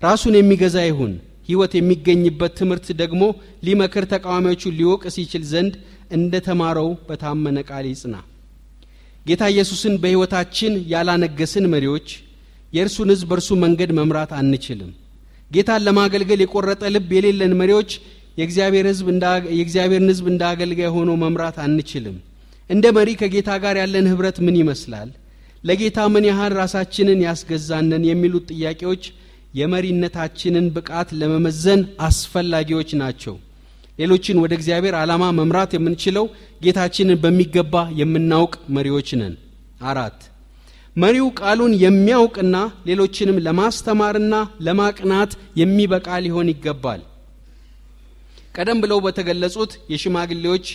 ራሱን የሚገዛ ይሁን ሕይወት የሚገኝበት ትምህርት ደግሞ ሊመክር ተቃዋሚዎቹን ሊወቅስ ይችል ዘንድ እንደ ተማረው በታመነ ቃል ይጽና ጌታ ኢየሱስን በሕይወታችን ያላነገስን መሪዎች የእርሱን ሕዝብ በእርሱ መንገድ መምራት አንችልም። ጌታን ለማገልገል የቆረጠ ልብ የሌለን መሪዎች የእግዚአብሔርን ሕዝብ እንደ አገልጋይ ሆኖ መምራት አንችልም። እንደ መሪ ከጌታ ጋር ያለን ኅብረት ምን ይመስላል? ለጌታ ምን ያህል ራሳችንን ያስገዛነን? የሚሉት ጥያቄዎች የመሪነታችንን ብቃት ለመመዘን አስፈላጊዎች ናቸው። ሌሎችን ወደ እግዚአብሔር ዓላማ መምራት የምንችለው ጌታችንን በሚገባ የምናውቅ መሪዎች ነን። አራት መሪው ቃሉን የሚያውቅና ሌሎችንም ለማስተማርና ለማቅናት የሚበቃ ሊሆን ይገባል። ቀደም ብለው በተገለጹት የሽማግሌዎች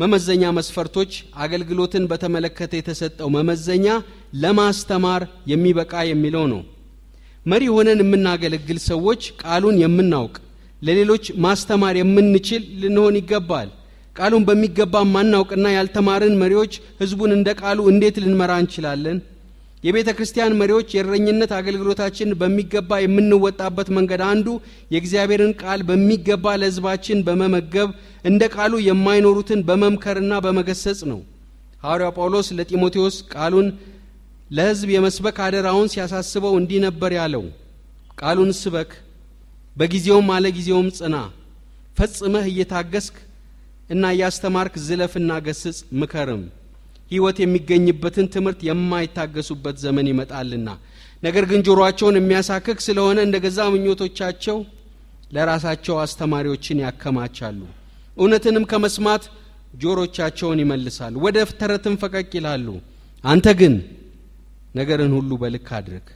መመዘኛ መስፈርቶች አገልግሎትን በተመለከተ የተሰጠው መመዘኛ ለማስተማር የሚበቃ የሚለው ነው። መሪ ሆነን የምናገለግል ሰዎች ቃሉን የምናውቅ ለሌሎች ማስተማር የምንችል ልንሆን ይገባል ቃሉን በሚገባ ማናውቅና ያልተማርን መሪዎች ህዝቡን እንደ ቃሉ እንዴት ልንመራ እንችላለን የቤተ ክርስቲያን መሪዎች የእረኝነት አገልግሎታችን በሚገባ የምንወጣበት መንገድ አንዱ የእግዚአብሔርን ቃል በሚገባ ለህዝባችን በመመገብ እንደ ቃሉ የማይኖሩትን በመምከርና በመገሰጽ ነው ሐዋርያው ጳውሎስ ለጢሞቴዎስ ቃሉን ለህዝብ የመስበክ አደራውን ሲያሳስበው እንዲህ ነበር ያለው ቃሉን ስበክ በጊዜውም አለ ጊዜውም ጽና ፈጽመህ እየታገስክ እና እያስተማርክ ዝለፍና ገስጽ ምከርም ህይወት የሚገኝበትን ትምህርት የማይታገሱበት ዘመን ይመጣልና ነገር ግን ጆሮአቸውን የሚያሳክክ ስለሆነ እንደ ገዛ ምኞቶቻቸው ለራሳቸው አስተማሪዎችን ያከማቻሉ እውነትንም ከመስማት ጆሮቻቸውን ይመልሳሉ ወደ ተረትም ፈቀቅ ይላሉ አንተ ግን ነገርን ሁሉ በልክ አድርግ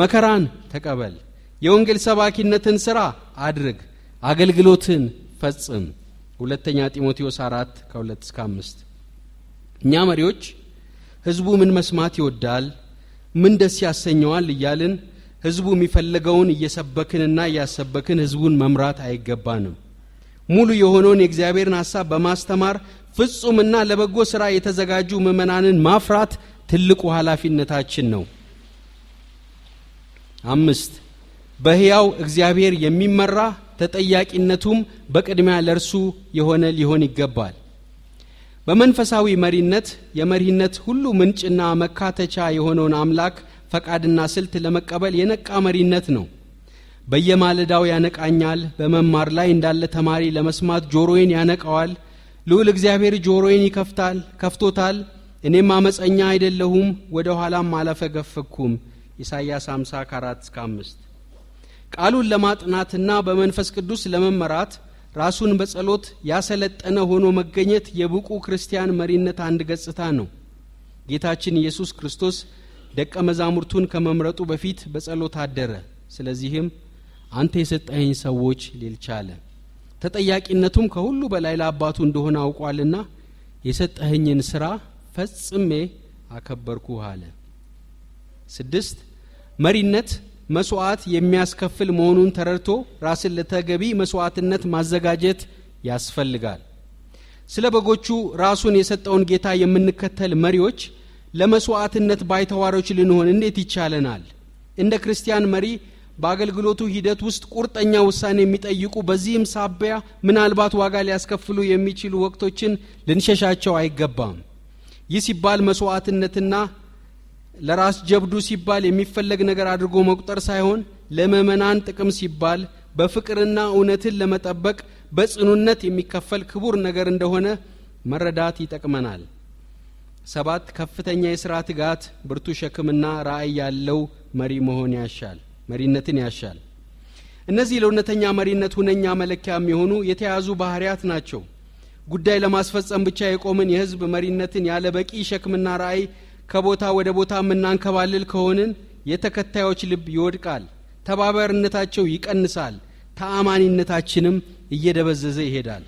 መከራን ተቀበል የወንጌል ሰባኪነትን ስራ አድርግ አገልግሎትን ፈጽም ሁለተኛ ጢሞቴዎስ አራት ከሁለት እስከ አምስት እኛ መሪዎች ህዝቡ ምን መስማት ይወዳል ምን ደስ ያሰኘዋል እያልን ህዝቡ የሚፈልገውን እየሰበክንና እያሰበክን ህዝቡን መምራት አይገባንም ሙሉ የሆነውን የእግዚአብሔርን ሐሳብ በማስተማር ፍጹምና ለበጎ ሥራ የተዘጋጁ ምእመናንን ማፍራት ትልቁ ኃላፊነታችን ነው አምስት በሕያው እግዚአብሔር የሚመራ ተጠያቂነቱም በቅድሚያ ለእርሱ የሆነ ሊሆን ይገባል። በመንፈሳዊ መሪነት የመሪነት ሁሉ ምንጭና መካተቻ የሆነውን አምላክ ፈቃድና ስልት ለመቀበል የነቃ መሪነት ነው። በየማለዳው ያነቃኛል። በመማር ላይ እንዳለ ተማሪ ለመስማት ጆሮዬን ያነቀዋል። ልዑል እግዚአብሔር ጆሮዬን ይከፍታል ከፍቶታል። እኔም አመፀኛ አይደለሁም፣ ወደ ኋላም አላፈገፈግኩም። ኢሳይያስ 5 4 እስከ 5 ቃሉን ለማጥናትና በመንፈስ ቅዱስ ለመመራት ራሱን በጸሎት ያሰለጠነ ሆኖ መገኘት የብቁ ክርስቲያን መሪነት አንድ ገጽታ ነው ጌታችን ኢየሱስ ክርስቶስ ደቀ መዛሙርቱን ከመምረጡ በፊት በጸሎት አደረ ስለዚህም አንተ የሰጠኸኝ ሰዎች ሊል ቻለ ተጠያቂነቱም ከሁሉ በላይ ለአባቱ እንደሆነ አውቋልና የሰጠኸኝን ስራ ፈጽሜ አከበርኩህ አለ ስድስት መሪነት መስዋዕት የሚያስከፍል መሆኑን ተረድቶ ራስን ለተገቢ መስዋዕትነት ማዘጋጀት ያስፈልጋል ስለ በጎቹ ራሱን የሰጠውን ጌታ የምንከተል መሪዎች ለመስዋዕትነት ባይተዋሮች ልንሆን እንዴት ይቻለናል እንደ ክርስቲያን መሪ በአገልግሎቱ ሂደት ውስጥ ቁርጠኛ ውሳኔ የሚጠይቁ በዚህም ሳቢያ ምናልባት ዋጋ ሊያስከፍሉ የሚችሉ ወቅቶችን ልንሸሻቸው አይገባም ይህ ሲባል መስዋዕትነትና ለራስ ጀብዱ ሲባል የሚፈለግ ነገር አድርጎ መቁጠር ሳይሆን ለምእመናን ጥቅም ሲባል በፍቅርና እውነትን ለመጠበቅ በጽኑነት የሚከፈል ክቡር ነገር እንደሆነ መረዳት ይጠቅመናል። ሰባት ከፍተኛ የሥራ ትጋት፣ ብርቱ ሸክምና ራእይ ያለው መሪ መሆን ያሻል መሪነትን ያሻል። እነዚህ ለእውነተኛ መሪነት ሁነኛ መለኪያ የሚሆኑ የተያዙ ባህሪያት ናቸው። ጉዳይ ለማስፈጸም ብቻ የቆምን የሕዝብ መሪነትን ያለ በቂ ሸክምና ራእይ ከቦታ ወደ ቦታ የምናንከባልል ከሆንን የተከታዮች ልብ ይወድቃል ተባባሪነታቸው ይቀንሳል ተአማኒነታችንም እየደበዘዘ ይሄዳል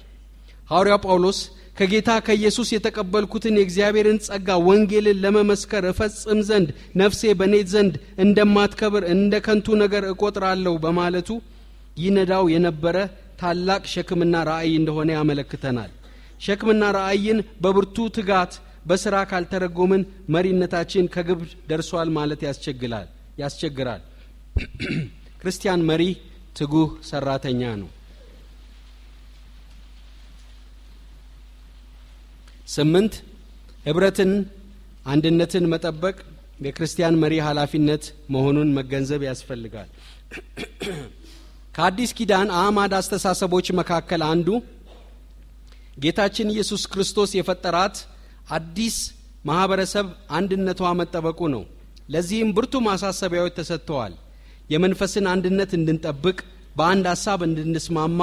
ሐዋርያው ጳውሎስ ከጌታ ከኢየሱስ የተቀበልኩትን የእግዚአብሔርን ጸጋ ወንጌልን ለመመስከር እፈጽም ዘንድ ነፍሴ በእኔ ዘንድ እንደማትከብር እንደ ከንቱ ነገር እቆጥራለሁ በማለቱ ይነዳው የነበረ ታላቅ ሸክምና ራእይ እንደሆነ ያመለክተናል ሸክምና ራእይን በብርቱ ትጋት በስራ ካልተረጎምን መሪነታችን ከግብ ደርሷል ማለት ያስቸግላል ያስቸግራል ክርስቲያን መሪ ትጉህ ሰራተኛ ነው ስምንት ህብረትን አንድነትን መጠበቅ የክርስቲያን መሪ ኃላፊነት መሆኑን መገንዘብ ያስፈልጋል ከአዲስ ኪዳን አማድ አስተሳሰቦች መካከል አንዱ ጌታችን ኢየሱስ ክርስቶስ የፈጠራት አዲስ ማህበረሰብ አንድነቷ መጠበቁ ነው። ለዚህም ብርቱ ማሳሰቢያዎች ተሰጥተዋል። የመንፈስን አንድነት እንድንጠብቅ፣ በአንድ ሀሳብ እንድንስማማ፣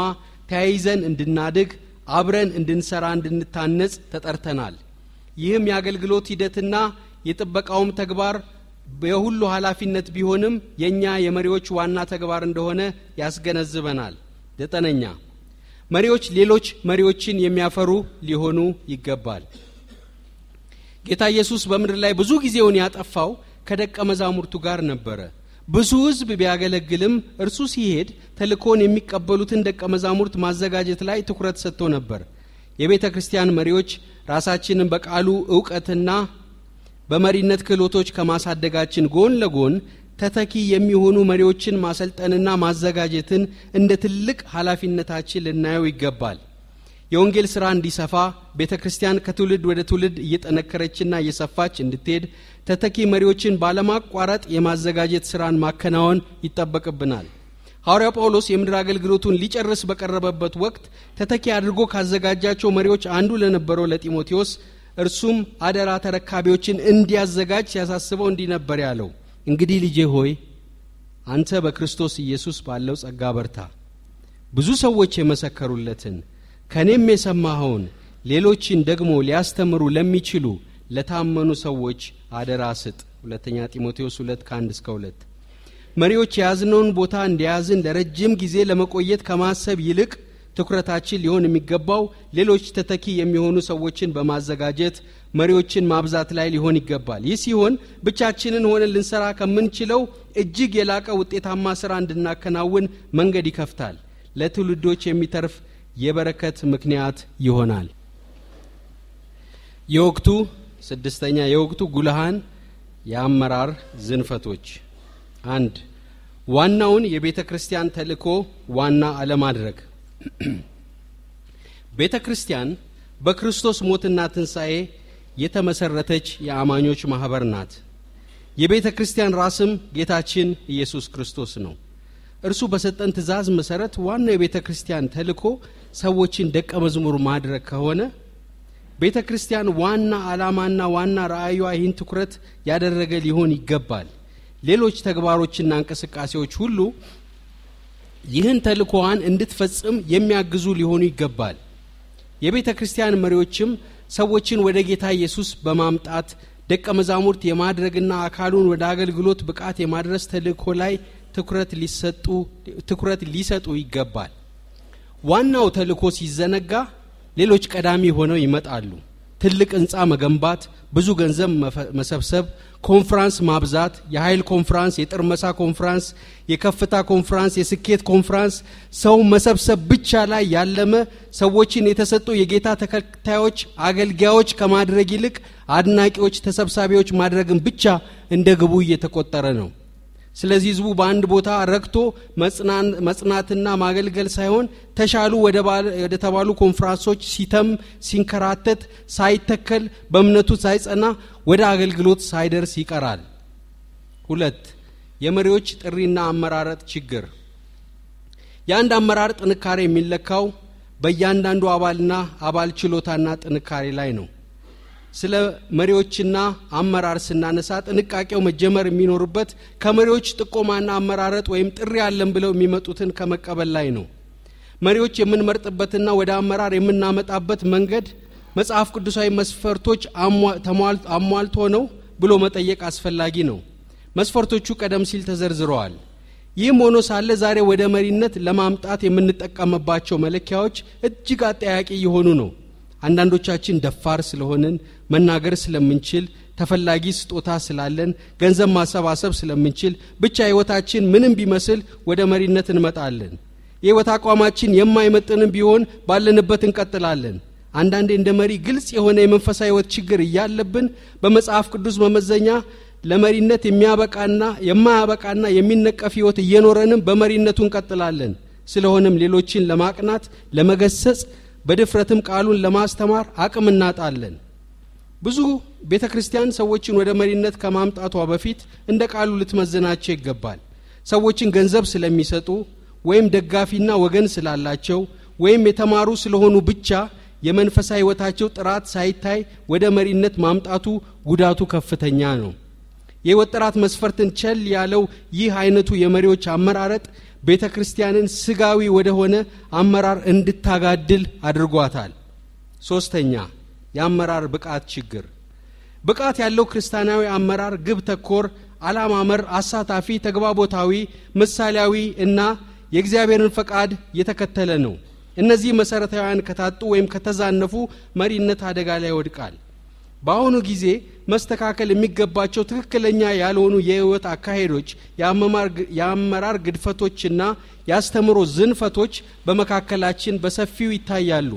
ተያይዘን እንድናድግ፣ አብረን እንድንሰራ፣ እንድንታነጽ ተጠርተናል። ይህም የአገልግሎት ሂደትና የጥበቃውም ተግባር የሁሉ ኃላፊነት ቢሆንም የእኛ የመሪዎች ዋና ተግባር እንደሆነ ያስገነዝበናል። ዘጠነኛ መሪዎች ሌሎች መሪዎችን የሚያፈሩ ሊሆኑ ይገባል። ጌታ ኢየሱስ በምድር ላይ ብዙ ጊዜውን ያጠፋው ከደቀ መዛሙርቱ ጋር ነበረ ብዙ ህዝብ ቢያገለግልም እርሱ ሲሄድ ተልኮን የሚቀበሉትን ደቀ መዛሙርት ማዘጋጀት ላይ ትኩረት ሰጥቶ ነበር የቤተ ክርስቲያን መሪዎች ራሳችንን በቃሉ እውቀትና በመሪነት ክህሎቶች ከማሳደጋችን ጎን ለጎን ተተኪ የሚሆኑ መሪዎችን ማሰልጠንና ማዘጋጀትን እንደ ትልቅ ኃላፊነታችን ልናየው ይገባል የወንጌል ሥራ እንዲሰፋ ቤተ ክርስቲያን ከትውልድ ወደ ትውልድ እየጠነከረችና እየሰፋች እንድትሄድ ተተኪ መሪዎችን ባለማቋረጥ የማዘጋጀት ሥራን ማከናወን ይጠበቅብናል ሐዋርያው ጳውሎስ የምድር አገልግሎቱን ሊጨርስ በቀረበበት ወቅት ተተኪ አድርጎ ካዘጋጃቸው መሪዎች አንዱ ለነበረው ለጢሞቴዎስ እርሱም አደራ ተረካቢዎችን እንዲያዘጋጅ ሲያሳስበው እንዲህ ነበር ያለው እንግዲህ ልጄ ሆይ አንተ በክርስቶስ ኢየሱስ ባለው ጸጋ በርታ ብዙ ሰዎች የመሰከሩለትን ከእኔም የሰማኸውን ሌሎችን ደግሞ ሊያስተምሩ ለሚችሉ ለታመኑ ሰዎች አደራ ስጥ ሁለተኛ ጢሞቴዎስ ሁለት ከአንድ እስከ ሁለት መሪዎች የያዝነውን ቦታ እንደያዝን ለረጅም ጊዜ ለመቆየት ከማሰብ ይልቅ ትኩረታችን ሊሆን የሚገባው ሌሎች ተተኪ የሚሆኑ ሰዎችን በማዘጋጀት መሪዎችን ማብዛት ላይ ሊሆን ይገባል ይህ ሲሆን ብቻችንን ሆነ ልንሰራ ከምንችለው እጅግ የላቀ ውጤታማ ስራ እንድናከናውን መንገድ ይከፍታል ለትውልዶች የሚተርፍ የበረከት ምክንያት ይሆናል የወቅቱ ስድስተኛ የወቅቱ ጉልሃን የአመራር ዝንፈቶች አንድ ዋናውን የቤተ ክርስቲያን ተልእኮ ዋና አለማድረግ ቤተ ክርስቲያን በክርስቶስ ሞትና ትንሣኤ የተመሰረተች የአማኞች ማኅበር ናት የቤተ ክርስቲያን ራስም ጌታችን ኢየሱስ ክርስቶስ ነው እርሱ በሰጠን ትእዛዝ መሠረት ዋናው የቤተ ክርስቲያን ተልእኮ ሰዎችን ደቀ መዝሙር ማድረግ ከሆነ ቤተ ክርስቲያን ዋና ዓላማና ዋና ራእዩዋ ይህን ትኩረት ያደረገ ሊሆን ይገባል ሌሎች ተግባሮችና እንቅስቃሴዎች ሁሉ ይህን ተልኮዋን እንድትፈጽም የሚያግዙ ሊሆኑ ይገባል የቤተ ክርስቲያን መሪዎችም ሰዎችን ወደ ጌታ ኢየሱስ በማምጣት ደቀ መዛሙርት የማድረግና አካሉን ወደ አገልግሎት ብቃት የማድረስ ተልእኮ ላይ ትኩረት ሊሰጡ ይገባል ዋናው ተልእኮ ሲዘነጋ ሌሎች ቀዳሚ ሆነው ይመጣሉ። ትልቅ ህንፃ መገንባት፣ ብዙ ገንዘብ መሰብሰብ፣ ኮንፍራንስ ማብዛት፣ የኃይል ኮንፍራንስ፣ የጥርመሳ ኮንፍራንስ፣ የከፍታ ኮንፍራንስ፣ የስኬት ኮንፍራንስ፣ ሰው መሰብሰብ ብቻ ላይ ያለመ ሰዎችን የተሰጡ የጌታ ተከታዮች አገልጋዮች ከማድረግ ይልቅ አድናቂዎች፣ ተሰብሳቢዎች ማድረግን ብቻ እንደ ግቡ እየተቆጠረ ነው። ስለዚህ ህዝቡ በአንድ ቦታ ረክቶ መጽናትና ማገልገል ሳይሆን ተሻሉ ወደ ተባሉ ኮንፍራንሶች ሲተም ሲንከራተት ሳይተከል በእምነቱ ሳይጸና ወደ አገልግሎት ሳይደርስ ይቀራል ሁለት የመሪዎች ጥሪና አመራረጥ ችግር የአንድ አመራር ጥንካሬ የሚለካው በእያንዳንዱ አባልና አባል ችሎታና ጥንካሬ ላይ ነው ስለ መሪዎችና አመራር ስናነሳ ጥንቃቄው መጀመር የሚኖርበት ከመሪዎች ጥቆማና አመራረጥ ወይም ጥሪ አለን ብለው የሚመጡትን ከመቀበል ላይ ነው። መሪዎች የምንመርጥበትና ወደ አመራር የምናመጣበት መንገድ መጽሐፍ ቅዱሳዊ መስፈርቶች አሟልቶ ነው ብሎ መጠየቅ አስፈላጊ ነው። መስፈርቶቹ ቀደም ሲል ተዘርዝረዋል። ይህም ሆኖ ሳለ ዛሬ ወደ መሪነት ለማምጣት የምንጠቀምባቸው መለኪያዎች እጅግ አጠያቂ የሆኑ ነው። አንዳንዶቻችን ደፋር ስለሆንን መናገር ስለምንችል ተፈላጊ ስጦታ ስላለን ገንዘብ ማሰባሰብ ስለምንችል ብቻ ህይወታችን ምንም ቢመስል ወደ መሪነት እንመጣለን የህይወት አቋማችን የማይመጥንም ቢሆን ባለንበት እንቀጥላለን አንዳንዴ እንደ መሪ ግልጽ የሆነ የመንፈሳዊ ህይወት ችግር እያለብን በመጽሐፍ ቅዱስ መመዘኛ ለመሪነት የሚያበቃና የማያበቃና የሚነቀፍ ህይወት እየኖረንም በመሪነቱ እንቀጥላለን ስለሆነም ሌሎችን ለማቅናት ለመገሰጽ በድፍረትም ቃሉን ለማስተማር አቅም እናጣለን ብዙ ቤተ ክርስቲያን ሰዎችን ወደ መሪነት ከማምጣቷ በፊት እንደ ቃሉ ልትመዝናቸው ይገባል። ሰዎችን ገንዘብ ስለሚሰጡ ወይም ደጋፊና ወገን ስላላቸው ወይም የተማሩ ስለሆኑ ብቻ የመንፈሳ ሕይወታቸው ጥራት ሳይታይ ወደ መሪነት ማምጣቱ ጉዳቱ ከፍተኛ ነው። የሕይወት ጥራት መስፈርትን ቸል ያለው ይህ አይነቱ የመሪዎች አመራረጥ ቤተ ክርስቲያንን ስጋዊ ወደሆነ አመራር እንድታጋድል አድርጓታል። ሶስተኛ የአመራር ብቃት ችግር ብቃት ያለው ክርስቲያናዊ አመራር ግብ ተኮር አላማመር አሳታፊ ተግባቦታዊ ምሳሌያዊ እና የእግዚአብሔርን ፈቃድ የተከተለ ነው እነዚህ መሠረታዊያን ከታጡ ወይም ከተዛነፉ መሪነት አደጋ ላይ ይወድቃል በአሁኑ ጊዜ መስተካከል የሚገባቸው ትክክለኛ ያልሆኑ የህይወት አካሄዶች የአመራር ግድፈቶችና የአስተምሮ ዝንፈቶች በመካከላችን በሰፊው ይታያሉ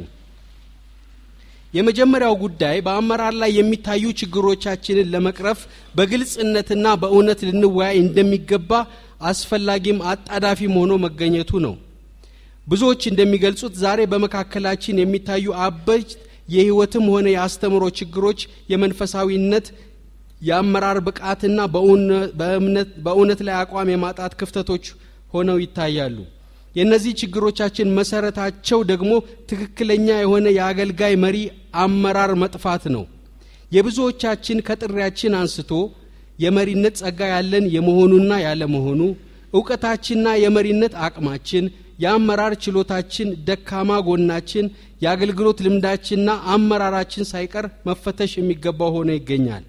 የመጀመሪያው ጉዳይ በአመራር ላይ የሚታዩ ችግሮቻችንን ለመቅረፍ በግልጽነትና በእውነት ልንወያይ እንደሚገባ አስፈላጊም አጣዳፊም ሆኖ መገኘቱ ነው። ብዙዎች እንደሚገልጹት ዛሬ በመካከላችን የሚታዩ አበጅ የህይወትም ሆነ የአስተምሮ ችግሮች የመንፈሳዊነት፣ የአመራር ብቃትና በእውነት ላይ አቋም የማጣት ክፍተቶች ሆነው ይታያሉ። የእነዚህ ችግሮቻችን መሰረታቸው ደግሞ ትክክለኛ የሆነ የአገልጋይ መሪ አመራር መጥፋት ነው የብዙዎቻችን ከጥሪያችን አንስቶ የመሪነት ጸጋ ያለን የመሆኑና ያለመሆኑ እውቀታችንና የመሪነት አቅማችን የአመራር ችሎታችን ደካማ ጎናችን የአገልግሎት ልምዳችንና አመራራችን ሳይቀር መፈተሽ የሚገባው ሆኖ ይገኛል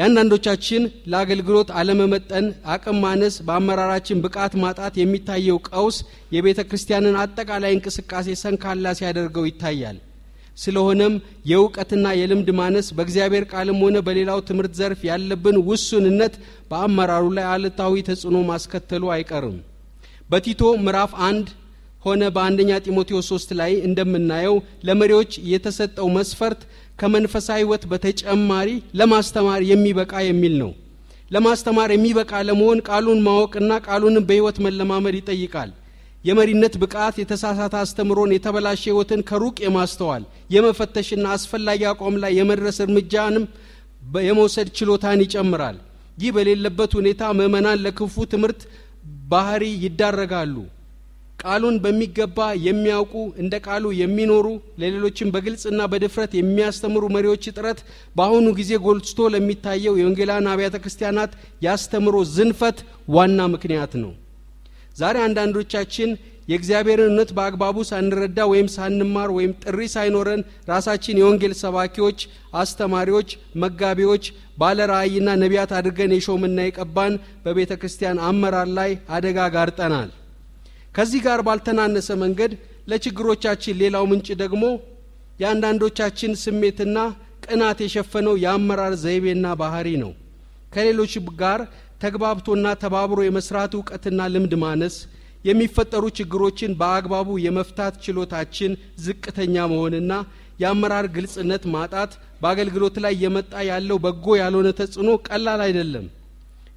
የአንዳንዶቻችን ለአገልግሎት አለመመጠን፣ አቅም ማነስ፣ በአመራራችን ብቃት ማጣት የሚታየው ቀውስ የቤተ ክርስቲያንን አጠቃላይ እንቅስቃሴ ሰንካላ ሲያደርገው ይታያል። ስለሆነም የእውቀትና የልምድ ማነስ በእግዚአብሔር ቃልም ሆነ በሌላው ትምህርት ዘርፍ ያለብን ውሱንነት በአመራሩ ላይ አልታዊ ተጽዕኖ ማስከተሉ አይቀርም። በቲቶ ምዕራፍ አንድ ሆነ በአንደኛ ጢሞቴዎስ ሶስት ላይ እንደምናየው ለመሪዎች የተሰጠው መስፈርት ከመንፈሳዊ ህይወት በተጨማሪ ለማስተማር የሚበቃ የሚል ነው ለማስተማር የሚበቃ ለመሆን ቃሉን ማወቅና ቃሉንም በህይወት መለማመድ ይጠይቃል የመሪነት ብቃት የተሳሳተ አስተምሮን የተበላሸ ህይወትን ከሩቅ የማስተዋል የመፈተሽና አስፈላጊ አቋም ላይ የመድረስ እርምጃንም የመውሰድ ችሎታን ይጨምራል ይህ በሌለበት ሁኔታ ምእመናን ለክፉ ትምህርት ባህሪ ይዳረጋሉ ቃሉን በሚገባ የሚያውቁ እንደ ቃሉ የሚኖሩ ለሌሎችም በግልጽና በድፍረት የሚያስተምሩ መሪዎች እጥረት በአሁኑ ጊዜ ጎልስቶ ለሚታየው የወንጌላን አብያተ ክርስቲያናት ያስተምሮ ዝንፈት ዋና ምክንያት ነው። ዛሬ አንዳንዶቻችን የእግዚአብሔርን እውነት በአግባቡ ሳንረዳ ወይም ሳንማር ወይም ጥሪ ሳይኖረን ራሳችን የወንጌል ሰባኪዎች፣ አስተማሪዎች፣ መጋቢዎች፣ ባለ ራእይና ነቢያት አድርገን የሾምና የቀባን በቤተ ክርስቲያን አመራር ላይ አደጋ ጋርጠናል። ከዚህ ጋር ባልተናነሰ መንገድ ለችግሮቻችን ሌላው ምንጭ ደግሞ የአንዳንዶቻችን ስሜትና ቅናት የሸፈነው የአመራር ዘይቤና ባህሪ ነው። ከሌሎች ጋር ተግባብቶና ተባብሮ የመስራት እውቀትና ልምድ ማነስ፣ የሚፈጠሩ ችግሮችን በአግባቡ የመፍታት ችሎታችን ዝቅተኛ መሆንና የአመራር ግልጽነት ማጣት በአገልግሎት ላይ የመጣ ያለው በጎ ያልሆነ ተጽዕኖ ቀላል አይደለም።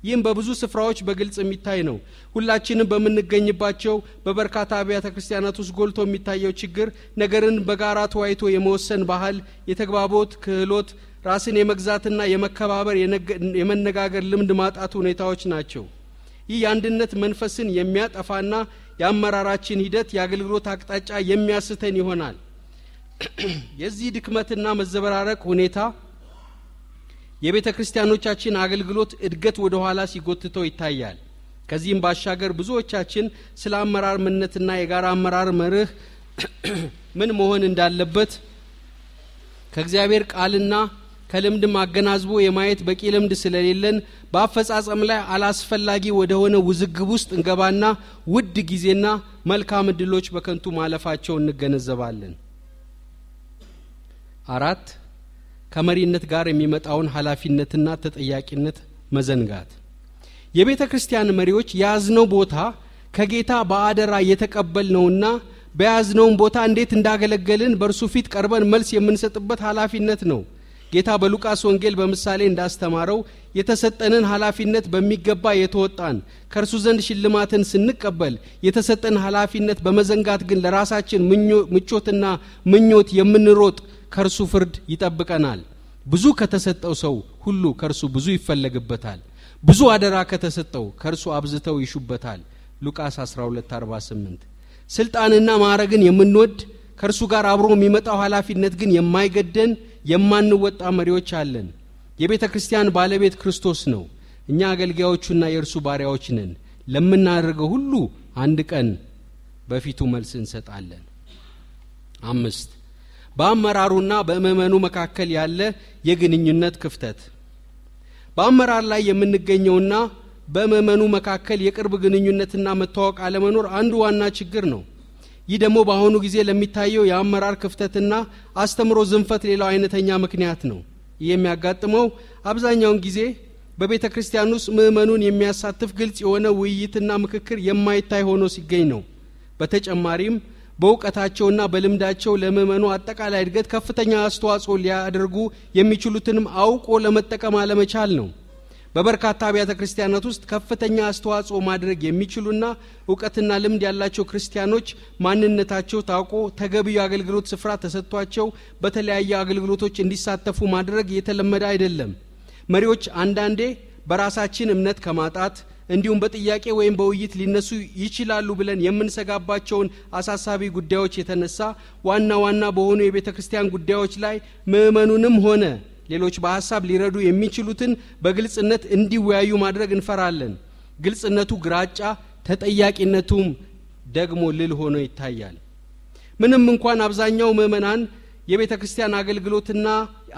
ይህም በብዙ ስፍራዎች በግልጽ የሚታይ ነው። ሁላችንም በምንገኝባቸው በበርካታ አብያተ ክርስቲያናት ውስጥ ጎልቶ የሚታየው ችግር ነገርን በጋራ ተዋይቶ የመወሰን ባህል፣ የተግባቦት ክህሎት፣ ራስን የመግዛትና የመከባበር የመነጋገር ልምድ ማጣት ሁኔታዎች ናቸው። ይህ የአንድነት መንፈስን የሚያጠፋና የአመራራችን ሂደት የአገልግሎት አቅጣጫ የሚያስተን ይሆናል። የዚህ ድክመትና መዘበራረቅ ሁኔታ የቤተ ክርስቲያኖቻችን አገልግሎት እድገት ወደ ኋላ ሲጎትተው ይታያል ከዚህም ባሻገር ብዙዎቻችን ስለ አመራር ምነትና የጋራ አመራር መርህ ምን መሆን እንዳለበት ከእግዚአብሔር ቃልና ከልምድም አገናዝቦ የማየት በቂ ልምድ ስለሌለን በአፈጻጸም ላይ አላስፈላጊ ወደሆነ ውዝግብ ውስጥ እንገባና ውድ ጊዜና መልካም እድሎች በከንቱ ማለፋቸው እንገነዘባለን አራት ከመሪነት ጋር የሚመጣውን ኃላፊነትና ተጠያቂነት መዘንጋት የቤተ ክርስቲያን መሪዎች የያዝነው ቦታ ከጌታ በአደራ ነውና በያዝነውን ቦታ እንዴት እንዳገለገልን በእርሱ ፊት ቀርበን መልስ የምንሰጥበት ኃላፊነት ነው ጌታ በሉቃስ ወንጌል በምሳሌ እንዳስተማረው የተሰጠንን ኃላፊነት በሚገባ የተወጣን ከእርሱ ዘንድ ሽልማትን ስንቀበል የተሰጠን ኃላፊነት በመዘንጋት ግን ለራሳችን ምቾትና ምኞት የምንሮጥ ከእርሱ ፍርድ ይጠብቀናል ብዙ ከተሰጠው ሰው ሁሉ ከእርሱ ብዙ ይፈለግበታል ብዙ አደራ ከተሰጠው ከእርሱ አብዝተው ይሹበታል ሉቃስ 1248 ስልጣንና ማዕረግን የምንወድ ከእርሱ ጋር አብሮ የሚመጣው ኃላፊነት ግን የማይገደን የማንወጣ መሪዎች አለን የቤተ ክርስቲያን ባለቤት ክርስቶስ ነው እኛ አገልጋዮቹና የእርሱ ባሪያዎች ነን ለምናደርገው ሁሉ አንድ ቀን በፊቱ መልስ እንሰጣለን አምስት በአመራሩና በምእመኑ መካከል ያለ የግንኙነት ክፍተት በአመራር ላይ የምንገኘውና በምእመኑ መካከል የቅርብ ግንኙነትና መተዋወቅ አለመኖር አንዱ ዋና ችግር ነው ይህ ደግሞ በአሁኑ ጊዜ ለሚታየው የአመራር ክፍተትና አስተምሮ ዝንፈት ሌላው አይነተኛ ምክንያት ነው ይህ የሚያጋጥመው አብዛኛውን ጊዜ በቤተ ክርስቲያን ውስጥ ምእመኑን የሚያሳትፍ ግልጽ የሆነ ውይይትና ምክክር የማይታይ ሆኖ ሲገኝ ነው በተጨማሪም በእውቀታቸውና በልምዳቸው ለምዕመኑ አጠቃላይ እድገት ከፍተኛ አስተዋጽኦ ሊያደርጉ የሚችሉትንም አውቆ ለመጠቀም አለመቻል ነው። በበርካታ አብያተ ክርስቲያናት ውስጥ ከፍተኛ አስተዋጽኦ ማድረግ የሚችሉና እውቀትና ልምድ ያላቸው ክርስቲያኖች ማንነታቸው ታውቆ ተገቢው የአገልግሎት ስፍራ ተሰጥቷቸው በተለያየ አገልግሎቶች እንዲሳተፉ ማድረግ የተለመደ አይደለም። መሪዎች አንዳንዴ በራሳችን እምነት ከማጣት እንዲሁም በጥያቄ ወይም በውይይት ሊነሱ ይችላሉ ብለን የምንሰጋባቸውን አሳሳቢ ጉዳዮች የተነሳ ዋና ዋና በሆኑ የቤተ ክርስቲያን ጉዳዮች ላይ ምእመኑንም ሆነ ሌሎች በሀሳብ ሊረዱ የሚችሉትን በግልጽነት እንዲወያዩ ማድረግ እንፈራለን። ግልጽነቱ ግራጫ፣ ተጠያቂነቱም ደግሞ ልል ሆኖ ይታያል። ምንም እንኳን አብዛኛው ምእመናን የቤተ ክርስቲያን አገልግሎትና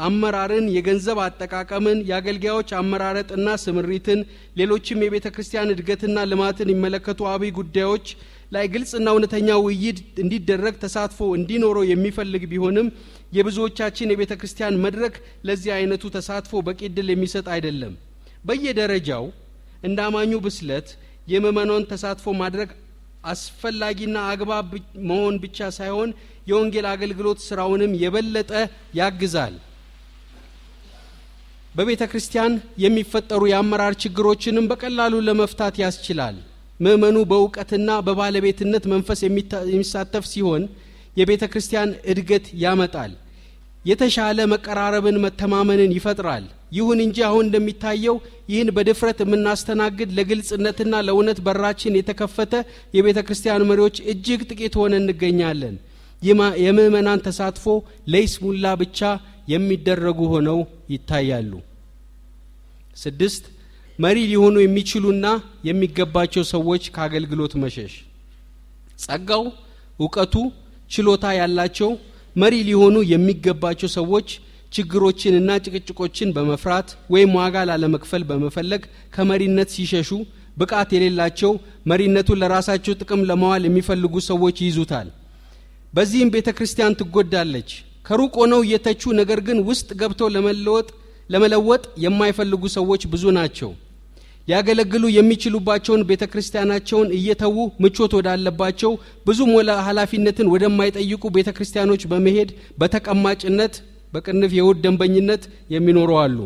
አመራርን፣ የገንዘብ አጠቃቀምን፣ የአገልጋዮች አመራረጥና ስምሪትን፣ ሌሎችም የቤተ ክርስቲያን እድገትና ልማትን የሚመለከቱ አብይ ጉዳዮች ላይ ግልጽና እውነተኛ ውይይት እንዲደረግ ተሳትፎ እንዲኖረው የሚፈልግ ቢሆንም የብዙዎቻችን የቤተ ክርስቲያን መድረክ ለዚህ አይነቱ ተሳትፎ በቂ እድል የሚሰጥ አይደለም። በየደረጃው እንደ አማኙ ብስለት የምእመናን ተሳትፎ ማድረግ አስፈላጊና አግባብ መሆን ብቻ ሳይሆን የወንጌል አገልግሎት ስራውንም የበለጠ ያግዛል በቤተ ክርስቲያን የሚፈጠሩ የአመራር ችግሮችንም በቀላሉ ለመፍታት ያስችላል ምእመኑ በእውቀትና በባለቤትነት መንፈስ የሚሳተፍ ሲሆን የቤተ ክርስቲያን እድገት ያመጣል የተሻለ መቀራረብን መተማመንን ይፈጥራል። ይሁን እንጂ አሁን እንደሚታየው ይህን በድፍረት የምናስተናግድ ለግልጽነትና ለእውነት በራችን የተከፈተ የቤተ ክርስቲያን መሪዎች እጅግ ጥቂት ሆነ እንገኛለን። የምዕመናን ተሳትፎ ለይስሙላ ብቻ የሚደረጉ ሆነው ይታያሉ። ስድስት መሪ ሊሆኑ የሚችሉና የሚገባቸው ሰዎች ከአገልግሎት መሸሽ ጸጋው፣ እውቀቱ፣ ችሎታ ያላቸው መሪ ሊሆኑ የሚገባቸው ሰዎች ችግሮችንና ጭቅጭቆችን በመፍራት ወይም ዋጋ ላለመክፈል በመፈለግ ከመሪነት ሲሸሹ ብቃት የሌላቸው መሪነቱን ለራሳቸው ጥቅም ለመዋል የሚፈልጉ ሰዎች ይይዙታል። በዚህም ቤተ ክርስቲያን ትጎዳለች። ከሩቅ ሆነው እየተቹ ነገር ግን ውስጥ ገብተው ለመለወጥ ለመለወጥ የማይፈልጉ ሰዎች ብዙ ናቸው። ያገለግሉ የሚችሉባቸውን ቤተ ክርስቲያናቸውን እየተዉ ምቾት ወዳለባቸው ብዙ ሞላ ኃላፊነትን ወደማይጠይቁ ቤተ ክርስቲያኖች በመሄድ በተቀማጭነት በቅንፍ የውድ ደንበኝነት የሚኖሩ አሉ።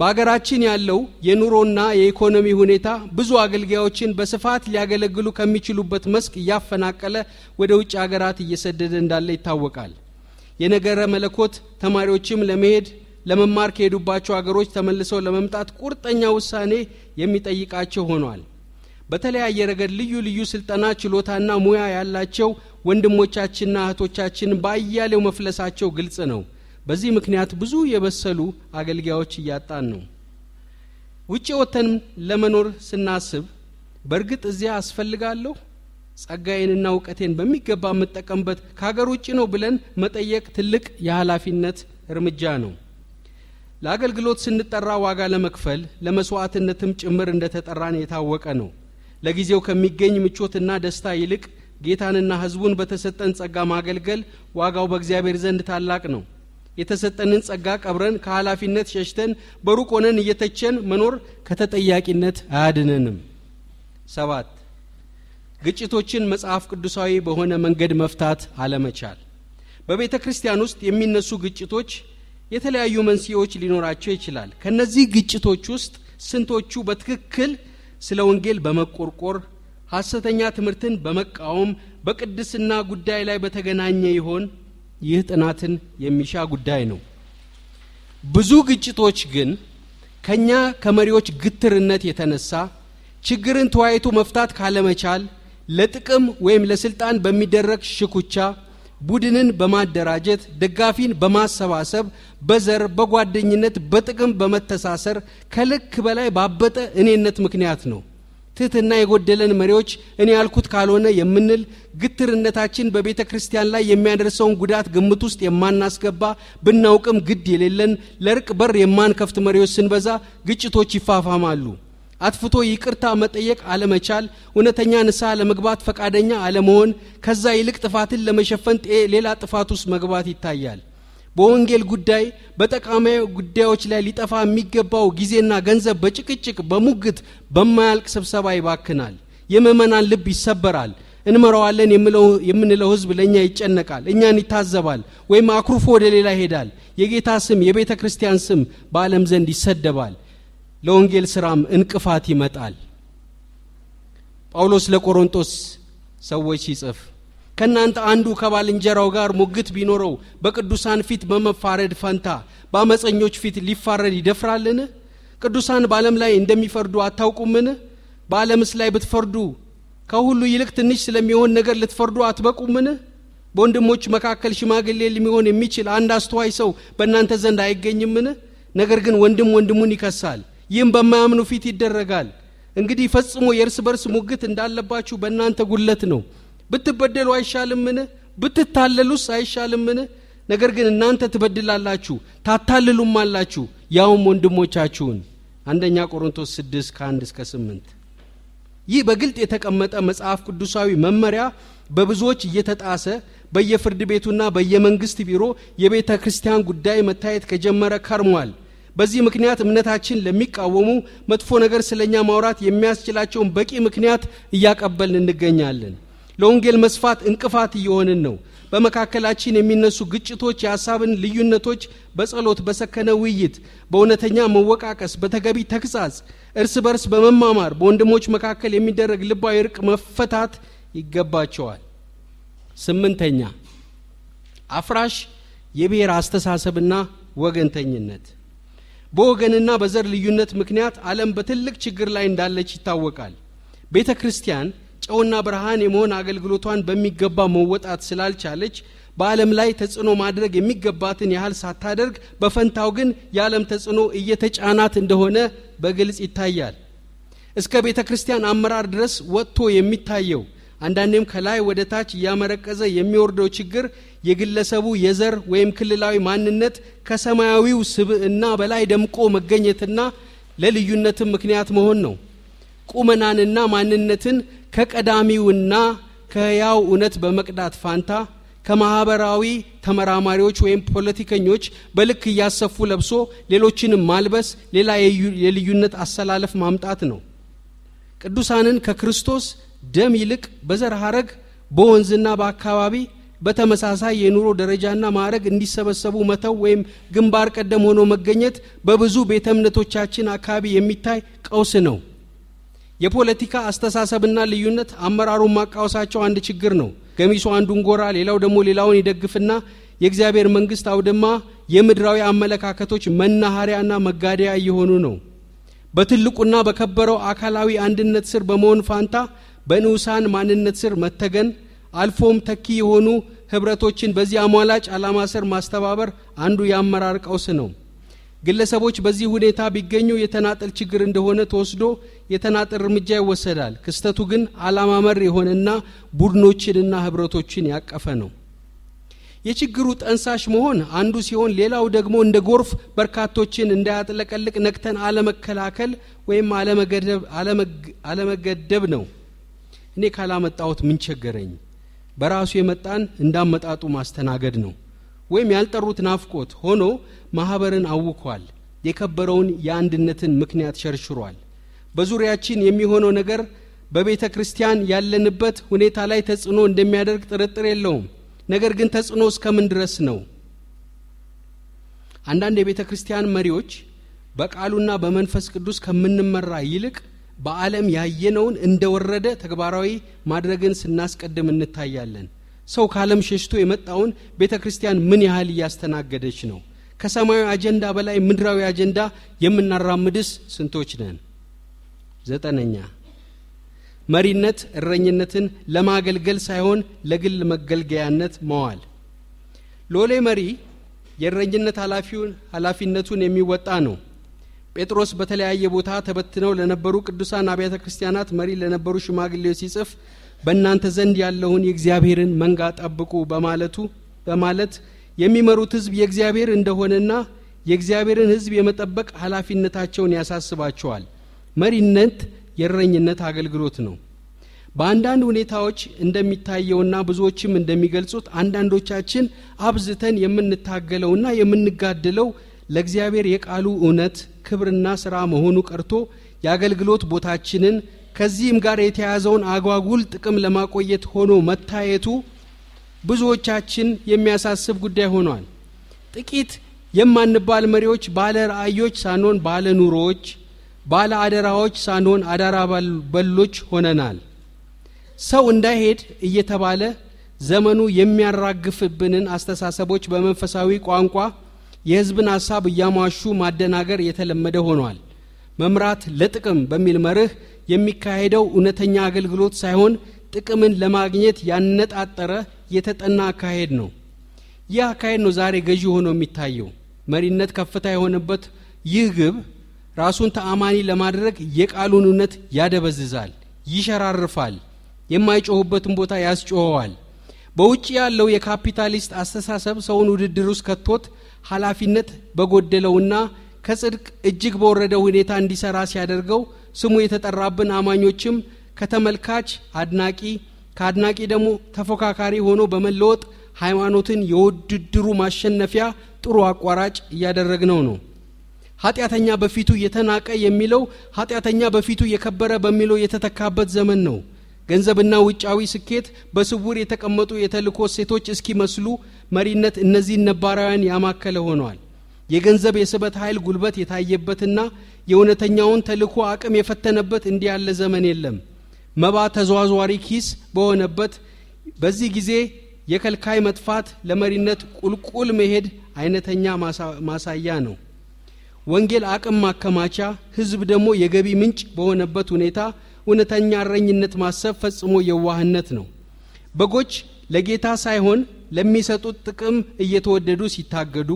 በአገራችን ያለው የኑሮና የኢኮኖሚ ሁኔታ ብዙ አገልጋዮችን በስፋት ሊያገለግሉ ከሚችሉበት መስክ እያፈናቀለ ወደ ውጭ አገራት እየሰደደ እንዳለ ይታወቃል። የነገረ መለኮት ተማሪዎችም ለመሄድ ለመማር ከሄዱባቸው አገሮች ተመልሰው ለመምጣት ቁርጠኛ ውሳኔ የሚጠይቃቸው ሆኗል። በተለያየ ረገድ ልዩ ልዩ ስልጠና ችሎታና ሙያ ያላቸው ወንድሞቻችንና እህቶቻችን በአያሌው መፍለሳቸው ግልጽ ነው። በዚህ ምክንያት ብዙ የበሰሉ አገልጋዮች እያጣን ነው። ውጭ ወጥተን ለመኖር ስናስብ በእርግጥ እዚያ አስፈልጋለሁ ጸጋዬንና እውቀቴን በሚገባ የምጠቀምበት ከሀገር ውጭ ነው ብለን መጠየቅ ትልቅ የኃላፊነት እርምጃ ነው። ለአገልግሎት ስንጠራ ዋጋ ለመክፈል ለመስዋዕትነትም ጭምር እንደተጠራን የታወቀ ነው። ለጊዜው ከሚገኝ ምቾትና ደስታ ይልቅ ጌታንና ሕዝቡን በተሰጠን ጸጋ ማገልገል ዋጋው በእግዚአብሔር ዘንድ ታላቅ ነው። የተሰጠንን ጸጋ ቀብረን ከኃላፊነት ሸሽተን በሩቅ ሆነን እየተቸን መኖር ከተጠያቂነት አያድነንም። ሰባት ግጭቶችን መጽሐፍ ቅዱሳዊ በሆነ መንገድ መፍታት አለመቻል። በቤተ ክርስቲያን ውስጥ የሚነሱ ግጭቶች የተለያዩ መንስኤዎች ሊኖራቸው ይችላል። ከነዚህ ግጭቶች ውስጥ ስንቶቹ በትክክል ስለ ወንጌል በመቆርቆር ሐሰተኛ ትምህርትን በመቃወም በቅድስና ጉዳይ ላይ በተገናኘ ይሆን? ይህ ጥናትን የሚሻ ጉዳይ ነው። ብዙ ግጭቶች ግን ከኛ ከመሪዎች ግትርነት የተነሳ ችግርን ተወያይቶ መፍታት ካለመቻል፣ ለጥቅም ወይም ለስልጣን በሚደረግ ሽኩቻ ቡድንን በማደራጀት ደጋፊን በማሰባሰብ በዘር በጓደኝነት በጥቅም በመተሳሰር ከልክ በላይ ባበጠ እኔነት ምክንያት ነው ትህትና የጎደለን መሪዎች እኔ ያልኩት ካልሆነ የምንል ግትርነታችን በቤተ ክርስቲያን ላይ የሚያደርሰውን ጉዳት ግምት ውስጥ የማናስገባ ብናውቅም ግድ የሌለን ለእርቅ በር የማንከፍት መሪዎች ስንበዛ ግጭቶች ይፋፋማሉ አጥፍቶ ይቅርታ መጠየቅ አለመቻል፣ እውነተኛ ንስሐ ለመግባት ፈቃደኛ አለመሆን፣ ከዛ ይልቅ ጥፋትን ለመሸፈን ሌላ ጥፋት ውስጥ መግባት ይታያል። በወንጌል ጉዳይ በጠቃሚ ጉዳዮች ላይ ሊጠፋ የሚገባው ጊዜና ገንዘብ በጭቅጭቅ በሙግት በማያልቅ ስብሰባ ይባክናል። የመመናን ልብ ይሰበራል። እንመራዋለን የምንለው ህዝብ ለእኛ ይጨነቃል፣ እኛን ይታዘባል፣ ወይም አኩርፎ ወደ ሌላ ይሄዳል። የጌታ ስም የቤተ ክርስቲያን ስም በዓለም ዘንድ ይሰደባል። ለወንጌል ስራም እንቅፋት ይመጣል ጳውሎስ ለቆሮንቶስ ሰዎች ሲጽፍ ከእናንተ አንዱ ከባልንጀራው ጋር ሙግት ቢኖረው በቅዱሳን ፊት በመፋረድ ፈንታ በአመፀኞች ፊት ሊፋረድ ይደፍራልን ቅዱሳን በዓለም ላይ እንደሚፈርዱ አታውቁምን በዓለምስ ላይ ብትፈርዱ ከሁሉ ይልቅ ትንሽ ስለሚሆን ነገር ልትፈርዱ አትበቁምን በወንድሞች መካከል ሽማግሌ ሊሆን የሚችል አንድ አስተዋይ ሰው በእናንተ ዘንድ አይገኝምን ነገር ግን ወንድም ወንድሙን ይከሳል ይህም በማያምኑ ፊት ይደረጋል እንግዲህ ፈጽሞ የእርስ በርስ ሙግት እንዳለባችሁ በእናንተ ጉለት ነው ብትበደሉ አይሻልምን ብትታለሉስ አይሻልምን ነገር ግን እናንተ ትበድላላችሁ ታታልሉም አላችሁ ያውም ወንድሞቻችሁን አንደኛ ቆሮንቶስ 6 ከ1 እስከ 8 ይህ በግልጥ የተቀመጠ መጽሐፍ ቅዱሳዊ መመሪያ በብዙዎች እየተጣሰ በየፍርድ ቤቱና በየመንግስት ቢሮ የቤተ ክርስቲያን ጉዳይ መታየት ከጀመረ ከርሟል በዚህ ምክንያት እምነታችን ለሚቃወሙ መጥፎ ነገር ስለኛ ማውራት የሚያስችላቸውን በቂ ምክንያት እያቀበልን እንገኛለን ለወንጌል መስፋት እንቅፋት እየሆንን ነው በመካከላችን የሚነሱ ግጭቶች የሀሳብን ልዩነቶች በጸሎት በሰከነ ውይይት በእውነተኛ መወቃቀስ በተገቢ ተግሳጽ እርስ በርስ በመማማር በወንድሞች መካከል የሚደረግ ልባዊ እርቅ መፈታት ይገባቸዋል ስምንተኛ አፍራሽ የብሔር አስተሳሰብና ወገንተኝነት በወገንና በዘር ልዩነት ምክንያት ዓለም በትልቅ ችግር ላይ እንዳለች ይታወቃል ቤተ ክርስቲያን ጨውና ብርሃን የመሆን አገልግሎቷን በሚገባ መወጣት ስላልቻለች በዓለም ላይ ተጽዕኖ ማድረግ የሚገባትን ያህል ሳታደርግ በፈንታው ግን የዓለም ተጽዕኖ እየተጫናት እንደሆነ በግልጽ ይታያል እስከ ቤተ ክርስቲያን አመራር ድረስ ወጥቶ የሚታየው አንዳንዴም ከላይ ወደ ታች እያመረቀዘ የሚወርደው ችግር የግለሰቡ የዘር ወይም ክልላዊ ማንነት ከሰማያዊው ስብዕና በላይ ደምቆ መገኘትና ለልዩነትም ምክንያት መሆን ነው። ቁመናንና ማንነትን ከቀዳሚውና ከህያው እውነት በመቅዳት ፋንታ ከማህበራዊ ተመራማሪዎች ወይም ፖለቲከኞች በልክ እያሰፉ ለብሶ ሌሎችንም ማልበስ ሌላ የልዩነት አሰላለፍ ማምጣት ነው። ቅዱሳንን ከክርስቶስ ደም ይልቅ በዘር ሀረግ በወንዝና በአካባቢ በተመሳሳይ የኑሮ ደረጃና ማዕረግ እንዲሰበሰቡ መተው ወይም ግንባር ቀደም ሆኖ መገኘት በብዙ ቤተ እምነቶቻችን አካባቢ የሚታይ ቀውስ ነው። የፖለቲካ አስተሳሰብና ልዩነት አመራሩን ማቃወሳቸው አንድ ችግር ነው። ገሚሶ አንዱን ጎራ፣ ሌላው ደግሞ ሌላውን ይደግፍና የእግዚአብሔር መንግስት አውድማ የምድራዊ አመለካከቶች መናኸሪያና መጋደያ እየሆኑ ነው። በትልቁና በከበረው አካላዊ አንድነት ስር በመሆን ፋንታ በንዑሳን ማንነት ስር መተገን አልፎም ተኪ የሆኑ ህብረቶችን በዚህ አሟላጭ ዓላማ ስር ማስተባበር አንዱ የአመራር ቀውስ ነው። ግለሰቦች በዚህ ሁኔታ ቢገኙ የተናጠል ችግር እንደሆነ ተወስዶ የተናጠል እርምጃ ይወሰዳል። ክስተቱ ግን ዓላማ መር የሆነና ቡድኖችንና ህብረቶችን ያቀፈ ነው። የችግሩ ጠንሳሽ መሆን አንዱ ሲሆን፣ ሌላው ደግሞ እንደ ጎርፍ በርካቶችን እንዳያጥለቀልቅ ነግተን አለመከላከል ወይም አለመገደብ ነው። እኔ ካላመጣሁት ምን ቸገረኝ በራሱ የመጣን እንዳመጣጡ ማስተናገድ ነው ወይም ያልጠሩት ናፍቆት ሆኖ ማኅበርን አውኳል የከበረውን የአንድነትን ምክንያት ሸርሽሯል በዙሪያችን የሚሆነው ነገር በቤተ ክርስቲያን ያለንበት ሁኔታ ላይ ተጽዕኖ እንደሚያደርግ ጥርጥር የለውም ነገር ግን ተጽዕኖ እስከምን ድረስ ነው አንዳንድ የቤተ ክርስቲያን መሪዎች በቃሉና በመንፈስ ቅዱስ ከምንመራ ይልቅ በዓለም ያየነውን እንደወረደ ተግባራዊ ማድረግን ስናስቀድም እንታያለን። ሰው ከዓለም ሸሽቶ የመጣውን ቤተ ክርስቲያን ምን ያህል እያስተናገደች ነው? ከሰማያዊ አጀንዳ በላይ ምድራዊ አጀንዳ የምናራምድስ ስንቶች ነን? ዘጠነኛ መሪነት እረኝነትን ለማገልገል ሳይሆን ለግል መገልገያነት መዋል። ሎሌ መሪ የእረኝነት ኃላፊነቱን የሚወጣ ነው። ጴጥሮስ በተለያየ ቦታ ተበትነው ለነበሩ ቅዱሳን አብያተ ክርስቲያናት መሪ ለነበሩ ሽማግሌዎች ሲጽፍ በእናንተ ዘንድ ያለውን የእግዚአብሔርን መንጋ ጠብቁ በማለቱ በማለት የሚመሩት ህዝብ የእግዚአብሔር እንደሆነና የእግዚአብሔርን ህዝብ የመጠበቅ ኃላፊነታቸውን ያሳስባቸዋል። መሪነት የረኝነት አገልግሎት ነው። በአንዳንድ ሁኔታዎች እንደሚታየውና ብዙዎችም እንደሚገልጹት አንዳንዶቻችን አብዝተን የምንታገለውና የምንጋድለው ለእግዚአብሔር የቃሉ እውነት ክብርና ሥራ መሆኑ ቀርቶ የአገልግሎት ቦታችንን ከዚህም ጋር የተያዘውን አጓጉል ጥቅም ለማቆየት ሆኖ መታየቱ ብዙዎቻችን የሚያሳስብ ጉዳይ ሆኗል። ጥቂት የማንባል መሪዎች ባለ ራእዮች ሳንሆን ባለ ኑሮዎች፣ ባለ አደራዎች ሳንሆን አዳራ በሎች ሆነናል። ሰው እንዳይሄድ እየተባለ ዘመኑ የሚያራግፍብንን አስተሳሰቦች በመንፈሳዊ ቋንቋ የህዝብን ሀሳብ እያሟሹ ማደናገር የተለመደ ሆኗል። መምራት ለጥቅም በሚል መርህ የሚካሄደው እውነተኛ አገልግሎት ሳይሆን ጥቅምን ለማግኘት ያነጣጠረ የተጠና አካሄድ ነው። ይህ አካሄድ ነው ዛሬ ገዢ ሆኖ የሚታየው። መሪነት ከፍታ የሆነበት ይህ ግብ ራሱን ተአማኒ ለማድረግ የቃሉን እውነት ያደበዝዛል፣ ይሸራርፋል፣ የማይጮሁበትን ቦታ ያስጮኸዋል። በውጭ ያለው የካፒታሊስት አስተሳሰብ ሰውን ውድድር ውስጥ ከቶት ኃላፊነት በጎደለውና ከጽድቅ እጅግ በወረደ ሁኔታ እንዲሰራ ሲያደርገው ስሙ የተጠራብን አማኞችም ከተመልካች አድናቂ ከአድናቂ ደግሞ ተፎካካሪ ሆኖ በመለወጥ ሃይማኖትን የውድድሩ ማሸነፊያ ጥሩ አቋራጭ እያደረግነው ነው ኃጢአተኛ በፊቱ የተናቀ የሚለው ኃጢአተኛ በፊቱ የከበረ በሚለው የተተካበት ዘመን ነው ገንዘብና ውጫዊ ስኬት በስውር የተቀመጡ የተልኮ ሴቶች እስኪመስሉ መሪነት እነዚህን ነባራውያን ያማከለ ሆነዋል። የገንዘብ የስበት ኃይል ጉልበት የታየበትና የእውነተኛውን ተልኮ አቅም የፈተነበት እንዲህ ያለ ዘመን የለም። መባ ተዘዋዟሪ ኪስ በሆነበት በዚህ ጊዜ የከልካይ መጥፋት ለመሪነት ቁልቁል መሄድ አይነተኛ ማሳያ ነው። ወንጌል አቅም ማከማቻ፣ ህዝብ ደግሞ የገቢ ምንጭ በሆነበት ሁኔታ እውነተኛ እረኝነት ማሰብ ፈጽሞ የዋህነት ነው በጎች ለጌታ ሳይሆን ለሚሰጡት ጥቅም እየተወደዱ ሲታገዱ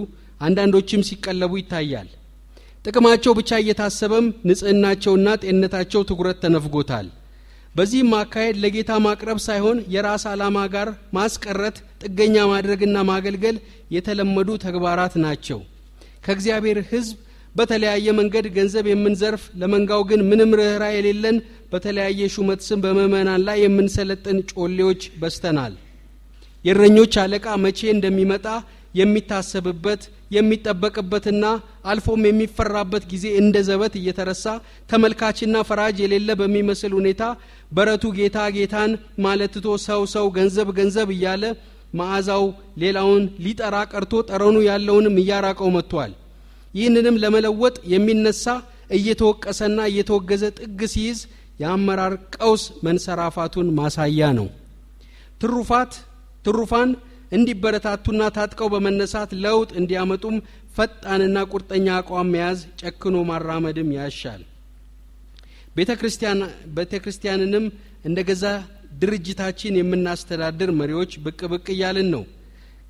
አንዳንዶችም ሲቀለቡ ይታያል ጥቅማቸው ብቻ እየታሰበም ንጽህናቸውና ጤንነታቸው ትኩረት ተነፍጎታል በዚህም አካሄድ ለጌታ ማቅረብ ሳይሆን የራስ ዓላማ ጋር ማስቀረት ጥገኛ ማድረግና ማገልገል የተለመዱ ተግባራት ናቸው ከእግዚአብሔር ህዝብ በተለያየ መንገድ ገንዘብ የምንዘርፍ ለመንጋው ግን ምንም ርኅራ የሌለን በተለያየ ሹመት ስም በምእመናን ላይ የምንሰለጥን ጮሌዎች በስተናል። የእረኞች አለቃ መቼ እንደሚመጣ የሚታሰብበት የሚጠበቅበትና አልፎም የሚፈራበት ጊዜ እንደ ዘበት እየተረሳ ተመልካችና ፈራጅ የሌለ በሚመስል ሁኔታ በረቱ ጌታ ጌታን ማለትቶ ሰው ሰው ገንዘብ ገንዘብ እያለ መዓዛው ሌላውን ሊጠራ ቀርቶ ጠረኑ ያለውንም እያራቀው መጥቷል። ይህንንም ለመለወጥ የሚነሳ እየተወቀሰና እየተወገዘ ጥግ ሲይዝ የአመራር ቀውስ መንሰራፋቱን ማሳያ ነው ትሩፋት ትሩፋን እንዲበረታቱና ታጥቀው በመነሳት ለውጥ እንዲያመጡም ፈጣንና ቁርጠኛ አቋም መያዝ ጨክኖ ማራመድም ያሻል ቤተ ክርስቲያንንም እንደ ገዛ ድርጅታችን የምናስተዳድር መሪዎች ብቅ ብቅ እያልን ነው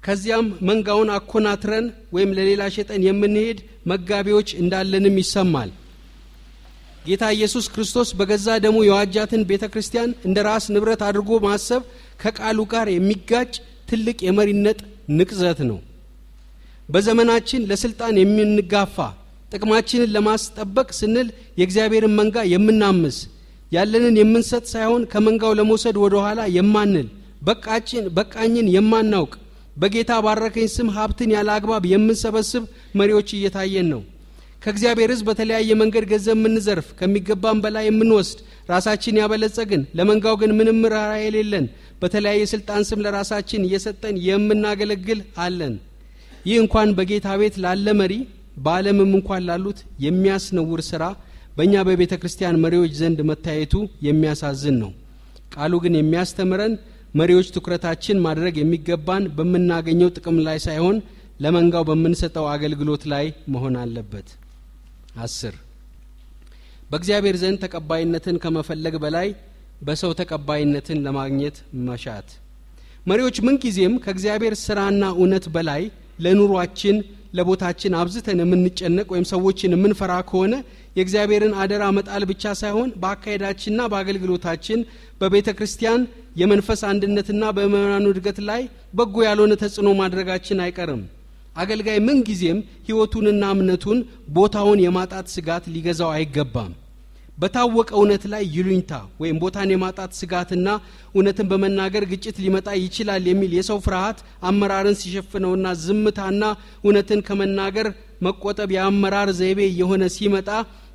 ከዚያም መንጋውን አኮናትረን ወይም ለሌላ ሸጠን የምንሄድ መጋቢዎች እንዳለንም ይሰማል ጌታ ኢየሱስ ክርስቶስ በገዛ ደሙ የዋጃትን ቤተ ክርስቲያን እንደ ራስ ንብረት አድርጎ ማሰብ ከቃሉ ጋር የሚጋጭ ትልቅ የመሪነት ንቅዘት ነው በዘመናችን ለስልጣን የምንጋፋ ጥቅማችንን ለማስጠበቅ ስንል የእግዚአብሔርን መንጋ የምናምስ ያለንን የምንሰጥ ሳይሆን ከመንጋው ለመውሰድ ወደ ኋላ የማንል በቃኝን የማናውቅ በጌታ ባረከኝ ስም ሀብትን ያለ አግባብ የምንሰበስብ መሪዎች እየታየን ነው ከእግዚአብሔር ህዝብ በተለያየ መንገድ ገንዘብ የምንዘርፍ ከሚገባም በላይ የምንወስድ ራሳችን ያበለጸግን ለመንጋው ግን ምንም ርኅራኄ የሌለን በተለያየ ስልጣን ስም ለራሳችን እየሰጠን የምናገለግል አለን። ይህ እንኳን በጌታ ቤት ላለ መሪ በአለምም እንኳን ላሉት የሚያስነውር ስራ በእኛ በቤተ ክርስቲያን መሪዎች ዘንድ መታየቱ የሚያሳዝን ነው። ቃሉ ግን የሚያስተምረን መሪዎች ትኩረታችን ማድረግ የሚገባን በምናገኘው ጥቅም ላይ ሳይሆን ለመንጋው በምንሰጠው አገልግሎት ላይ መሆን አለበት። አስር በእግዚአብሔር ዘንድ ተቀባይነትን ከመፈለግ በላይ በሰው ተቀባይነትን ለማግኘት መሻት መሪዎች ምንጊዜም ከእግዚአብሔር ስራና እውነት በላይ ለኑሯችን ለቦታችን አብዝተን የምንጨነቅ ወይም ሰዎችን የምንፈራ ከሆነ የእግዚአብሔርን አደራ መጣል ብቻ ሳይሆን በአካሄዳችንና በአገልግሎታችን በቤተ ክርስቲያን የመንፈስ አንድነትና በምእመናኑ እድገት ላይ በጎ ያልሆነ ተጽዕኖ ማድረጋችን አይቀርም አገልጋይ ምንጊዜም ሕይወቱንና እምነቱን ቦታውን የማጣት ስጋት ሊገዛው አይገባም በታወቀ እውነት ላይ ይሉኝታ ወይም ቦታን የማጣት ስጋትና እውነትን በመናገር ግጭት ሊመጣ ይችላል የሚል የሰው ፍርሃት አመራርን ሲሸፍነውና ዝምታና እውነትን ከመናገር መቆጠብ የአመራር ዘይቤ የሆነ ሲመጣ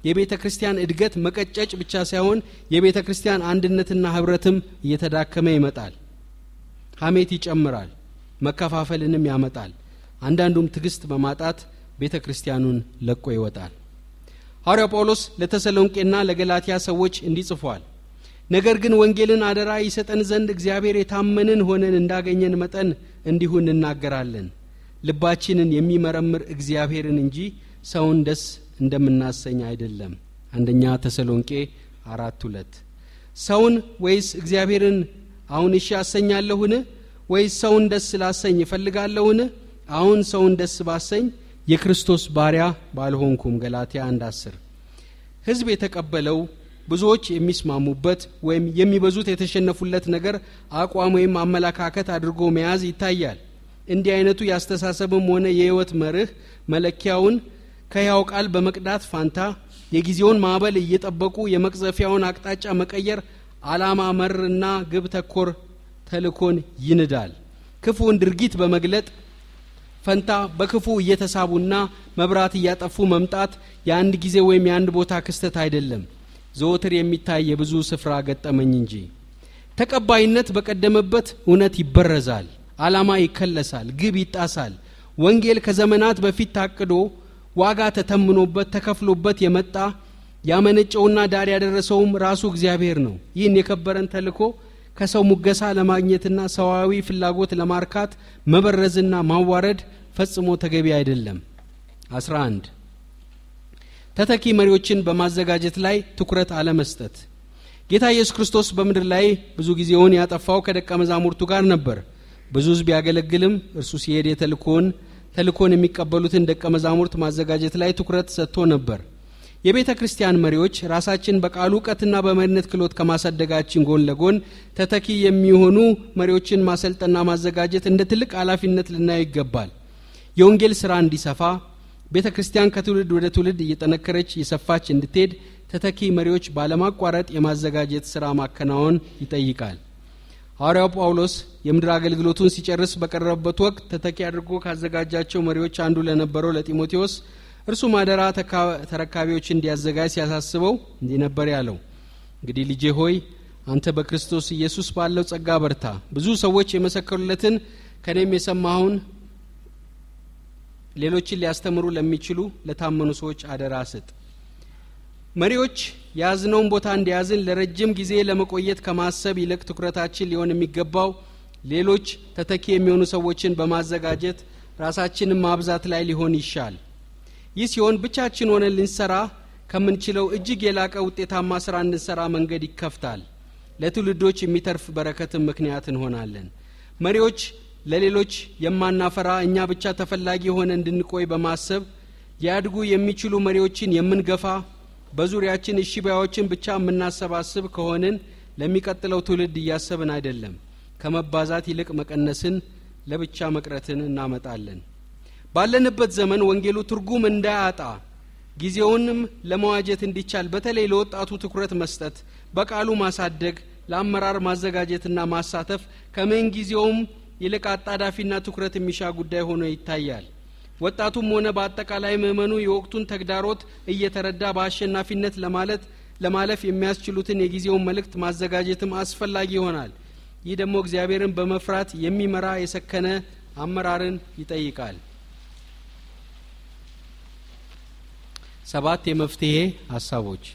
የቤተ ክርስቲያን እድገት መቀጨጭ ብቻ ሳይሆን የቤተ ክርስቲያን አንድነትና ህብረትም እየተዳከመ ይመጣል ሀሜት ይጨምራል መከፋፈልንም ያመጣል አንዳንዱም ትግስት በማጣት ቤተ ክርስቲያኑን ለቆ ይወጣል ሐዋርያው ጳውሎስ ለተሰሎንቄና ለገላትያ ሰዎች እንዲህ ጽፏል ነገር ግን ወንጌልን አደራ ይሰጠን ዘንድ እግዚአብሔር የታመንን ሆነን እንዳገኘን መጠን እንዲሁ እንናገራለን ልባችንን የሚመረምር እግዚአብሔርን እንጂ ሰውን ደስ እንደምናሰኝ አይደለም አንደኛ ተሰሎንቄ አራት ሁለት ሰውን ወይስ እግዚአብሔርን አሁን እሺ ያሰኛለሁን ወይስ ሰውን ደስ ላሰኝ እፈልጋለሁን አሁን ሰውን ደስ ባሰኝ የክርስቶስ ባሪያ ባልሆንኩም ገላትያ አንድ አስር ህዝብ የተቀበለው ብዙዎች የሚስማሙበት ወይም የሚበዙት የተሸነፉለት ነገር አቋም ወይም አመለካከት አድርጎ መያዝ ይታያል እንዲህ አይነቱ የአስተሳሰብም ሆነ የህይወት መርህ መለኪያውን ከያው ቃል በመቅዳት ፋንታ የጊዜውን ማዕበል እየጠበቁ የመቅዘፊያውን አቅጣጫ መቀየር አላማ መርና ግብ ተኮር ተልኮን ይንዳል ክፉን ድርጊት በመግለጥ ፈንታ በክፉ እየተሳቡና መብራት እያጠፉ መምጣት የአንድ ጊዜ ወይም የአንድ ቦታ ክስተት አይደለም፣ ዘወትር የሚታይ የብዙ ስፍራ ገጠመኝ እንጂ። ተቀባይነት በቀደመበት እውነት ይበረዛል፣ ዓላማ ይከለሳል፣ ግብ ይጣሳል። ወንጌል ከዘመናት በፊት ታቅዶ ዋጋ ተተምኖበት ተከፍሎበት የመጣ ያመነጨውና ዳር ያደረሰውም ራሱ እግዚአብሔር ነው። ይህን የከበረን ተልኮ ከሰው ሙገሳ ለማግኘትና ሰዋዊ ፍላጎት ለማርካት መበረዝና ማዋረድ ፈጽሞ ተገቢ አይደለም 11 ተተኪ መሪዎችን በማዘጋጀት ላይ ትኩረት አለመስጠት ጌታ ኢየሱስ ክርስቶስ በምድር ላይ ብዙ ጊዜውን ያጠፋው ከደቀ መዛሙርቱ ጋር ነበር ብዙ ህዝብ ያገለግልም እርሱ ሲሄድ የተልኮን ተልኮን የሚቀበሉትን ደቀ መዛሙርት ማዘጋጀት ላይ ትኩረት ሰጥቶ ነበር የቤተ ክርስቲያን መሪዎች ራሳችን በቃሉ እውቀትና በመሪነት ክሎት ከማሳደጋችን ጎን ለጎን ተተኪ የሚሆኑ መሪዎችን ማሰልጠና ማዘጋጀት እንደ ትልቅ ኃላፊነት ልናየው ይገባል የወንጌል ሥራ እንዲሰፋ ቤተ ክርስቲያን ከትውልድ ወደ ትውልድ እየጠነከረች እየሰፋች እንድትሄድ ተተኪ መሪዎች ባለማቋረጥ የማዘጋጀት ሥራ ማከናወን ይጠይቃል ሐዋርያው ጳውሎስ የምድር አገልግሎቱን ሲጨርስ በቀረበበት ወቅት ተተኪ አድርጎ ካዘጋጃቸው መሪዎች አንዱ ለነበረው ለጢሞቴዎስ እርሱ ማደራ ተረካቢዎች እንዲያዘጋጅ ሲያሳስበው እንዲህ ነበር ያለው እንግዲህ ልጄ ሆይ አንተ በክርስቶስ ኢየሱስ ባለው ጸጋ በርታ ብዙ ሰዎች የመሰከሩለትን ከእኔም የሰማኸውን ሌሎችን ሊያስተምሩ ለሚችሉ ለታመኑ ሰዎች አደራ ስጥ መሪዎች የያዝነውን ቦታ እንዲያዝን ለረጅም ጊዜ ለመቆየት ከማሰብ ይልቅ ትኩረታችን ሊሆን የሚገባው ሌሎች ተተኪ የሚሆኑ ሰዎችን በማዘጋጀት ራሳችንን ማብዛት ላይ ሊሆን ይሻል ይህ ሲሆን ብቻችን ሆነ ልንሰራ ከምንችለው እጅግ የላቀ ውጤታማ ስራ እንድንሰራ መንገድ ይከፍታል ለትውልዶች የሚተርፍ በረከትን ምክንያት እንሆናለን መሪዎች ለሌሎች የማናፈራ እኛ ብቻ ተፈላጊ የሆነ እንድንቆይ በማሰብ ሊያድጉ የሚችሉ መሪዎችን የምንገፋ በዙሪያችን እሺባያዎችን ብቻ የምናሰባስብ ከሆንን ለሚቀጥለው ትውልድ እያሰብን አይደለም ከመባዛት ይልቅ መቀነስን ለብቻ መቅረትን እናመጣለን ባለንበት ዘመን ወንጌሉ ትርጉም እንዳያጣ ጊዜውንም ለመዋጀት እንዲቻል በተለይ ለወጣቱ ትኩረት መስጠት በቃሉ ማሳደግ ለአመራር ማዘጋጀትና ማሳተፍ ከምን ጊዜውም ይልቅ አጣዳፊና ትኩረት የሚሻ ጉዳይ ሆኖ ይታያል ወጣቱም ሆነ በአጠቃላይ ምእመኑ የወቅቱን ተግዳሮት እየተረዳ በአሸናፊነት ለማለት ለማለፍ የሚያስችሉትን የጊዜውን መልእክት ማዘጋጀትም አስፈላጊ ይሆናል ይህ ደግሞ እግዚአብሔርን በመፍራት የሚመራ የሰከነ አመራርን ይጠይቃል ሰባት የመፍትሄ ሀሳቦች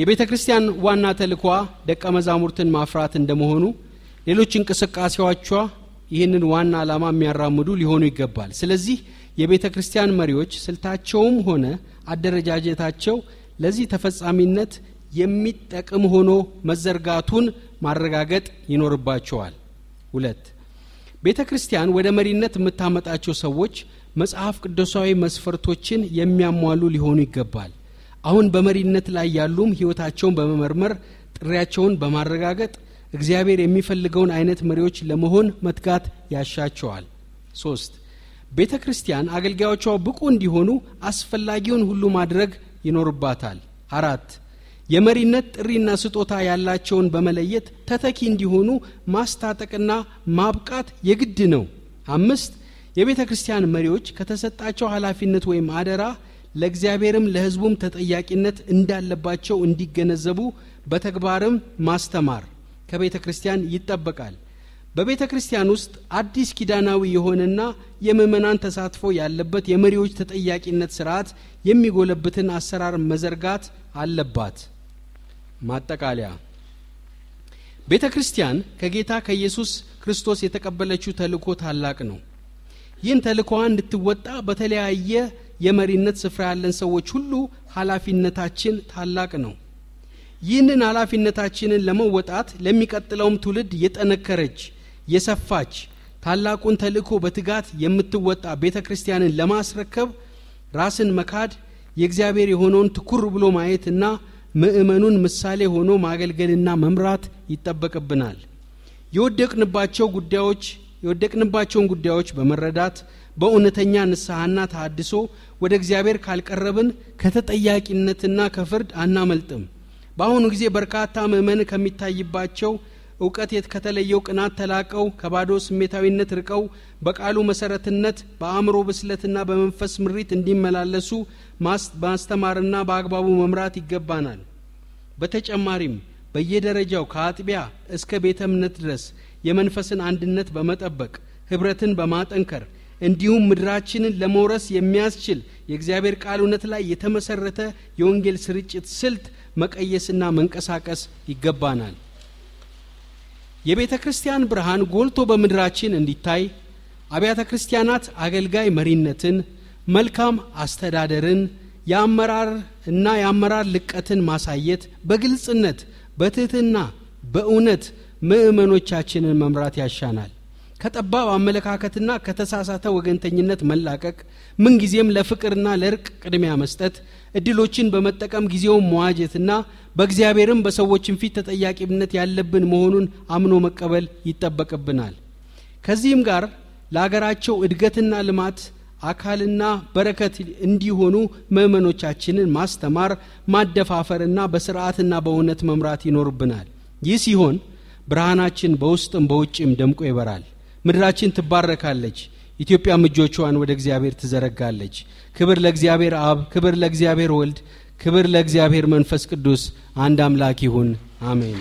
የቤተ ክርስቲያን ዋና ተልኳ ደቀ መዛሙርትን ማፍራት እንደመሆኑ ሌሎች እንቅስቃሴዎቿ ይህንን ዋና ዓላማ የሚያራምዱ ሊሆኑ ይገባል ስለዚህ የቤተ ክርስቲያን መሪዎች ስልታቸውም ሆነ አደረጃጀታቸው ለዚህ ተፈጻሚነት የሚጠቅም ሆኖ መዘርጋቱን ማረጋገጥ ይኖርባቸዋል ሁለት ቤተ ክርስቲያን ወደ መሪነት የምታመጣቸው ሰዎች መጽሐፍ ቅዱሳዊ መስፈርቶችን የሚያሟሉ ሊሆኑ ይገባል አሁን በመሪነት ላይ ያሉም ህይወታቸውን በመመርመር ጥሪያቸውን በማረጋገጥ እግዚአብሔር የሚፈልገውን አይነት መሪዎች ለመሆን መትጋት ያሻቸዋል ሶስት ቤተ ክርስቲያን አገልጋዮቿ ብቁ እንዲሆኑ አስፈላጊውን ሁሉ ማድረግ ይኖርባታል አራት የመሪነት ጥሪና ስጦታ ያላቸውን በመለየት ተተኪ እንዲሆኑ ማስታጠቅና ማብቃት የግድ ነው አምስት የቤተ ክርስቲያን መሪዎች ከተሰጣቸው ኃላፊነት ወይም አደራ ለእግዚአብሔርም ለህዝቡም ተጠያቂነት እንዳለባቸው እንዲገነዘቡ በተግባርም ማስተማር ከቤተ ክርስቲያን ይጠበቃል። በቤተ ክርስቲያን ውስጥ አዲስ ኪዳናዊ የሆነና የምእመናን ተሳትፎ ያለበት የመሪዎች ተጠያቂነት ስርዓት የሚጎለብትን አሰራር መዘርጋት አለባት። ማጠቃለያ ቤተ ክርስቲያን ከጌታ ከኢየሱስ ክርስቶስ የተቀበለችው ተልእኮ ታላቅ ነው። ይህን ተልእኮዋን እንድትወጣ በተለያየ የመሪነት ስፍራ ያለን ሰዎች ሁሉ ኃላፊነታችን ታላቅ ነው። ይህንን ኃላፊነታችንን ለመወጣት ለሚቀጥለውም ትውልድ የጠነከረች የሰፋች ታላቁን ተልእኮ በትጋት የምትወጣ ቤተ ክርስቲያንን ለማስረከብ ራስን መካድ የእግዚአብሔር የሆነውን ትኩር ብሎ ማየትና ምእመኑን ምሳሌ ሆኖ ማገልገልና መምራት ይጠበቅብናል። የወደቅንባቸው ጉዳዮች የወደቅንባቸውን ጉዳዮች በመረዳት በእውነተኛ ንስሐና ተሃድሶ ወደ እግዚአብሔር ካልቀረብን ከተጠያቂነትና ከፍርድ አናመልጥም። በአሁኑ ጊዜ በርካታ ምእመን ከሚታይባቸው እውቀት ከተለየው ቅናት ተላቀው ከባዶ ስሜታዊነት ርቀው በቃሉ መሰረትነት በአእምሮ ብስለትና በመንፈስ ምሪት እንዲመላለሱ ማስተማርና በአግባቡ መምራት ይገባናል። በተጨማሪም በየደረጃው ከአጥቢያ እስከ ቤተ እምነት ድረስ የመንፈስን አንድነት በመጠበቅ ህብረትን በማጠንከር እንዲሁም ምድራችንን ለመውረስ የሚያስችል የእግዚአብሔር ቃል እውነት ላይ የተመሰረተ የወንጌል ስርጭት ስልት መቀየስና መንቀሳቀስ ይገባናል። የቤተ ክርስቲያን ብርሃን ጎልቶ በምድራችን እንዲታይ አብያተ ክርስቲያናት አገልጋይ መሪነትን፣ መልካም አስተዳደርን፣ የአመራር እና የአመራር ልቀትን ማሳየት በግልጽነት በትህትና በእውነት ምእመኖቻችንን መምራት ያሻናል። ከጠባብ አመለካከትና ከተሳሳተ ወገንተኝነት መላቀቅ፣ ምንጊዜም ለፍቅርና ለእርቅ ቅድሚያ መስጠት፣ እድሎችን በመጠቀም ጊዜውን መዋጀትና በእግዚአብሔርም በሰዎችን ፊት ተጠያቂነት ያለብን መሆኑን አምኖ መቀበል ይጠበቅብናል። ከዚህም ጋር ለአገራቸው እድገትና ልማት አካልና በረከት እንዲሆኑ ምእመኖቻችንን ማስተማር፣ ማደፋፈርና በስርዓትና በእውነት መምራት ይኖርብናል። ይህ ሲሆን ብርሃናችን በውስጥም በውጭም ደምቆ ይበራል። ምድራችን ትባረካለች ኢትዮጵያም እጆቿን ወደ እግዚአብሔር ትዘረጋለች ክብር ለእግዚአብሔር አብ ክብር ለእግዚአብሔር ወልድ ክብር ለእግዚአብሔር መንፈስ ቅዱስ አንድ አምላክ ይሁን አሜን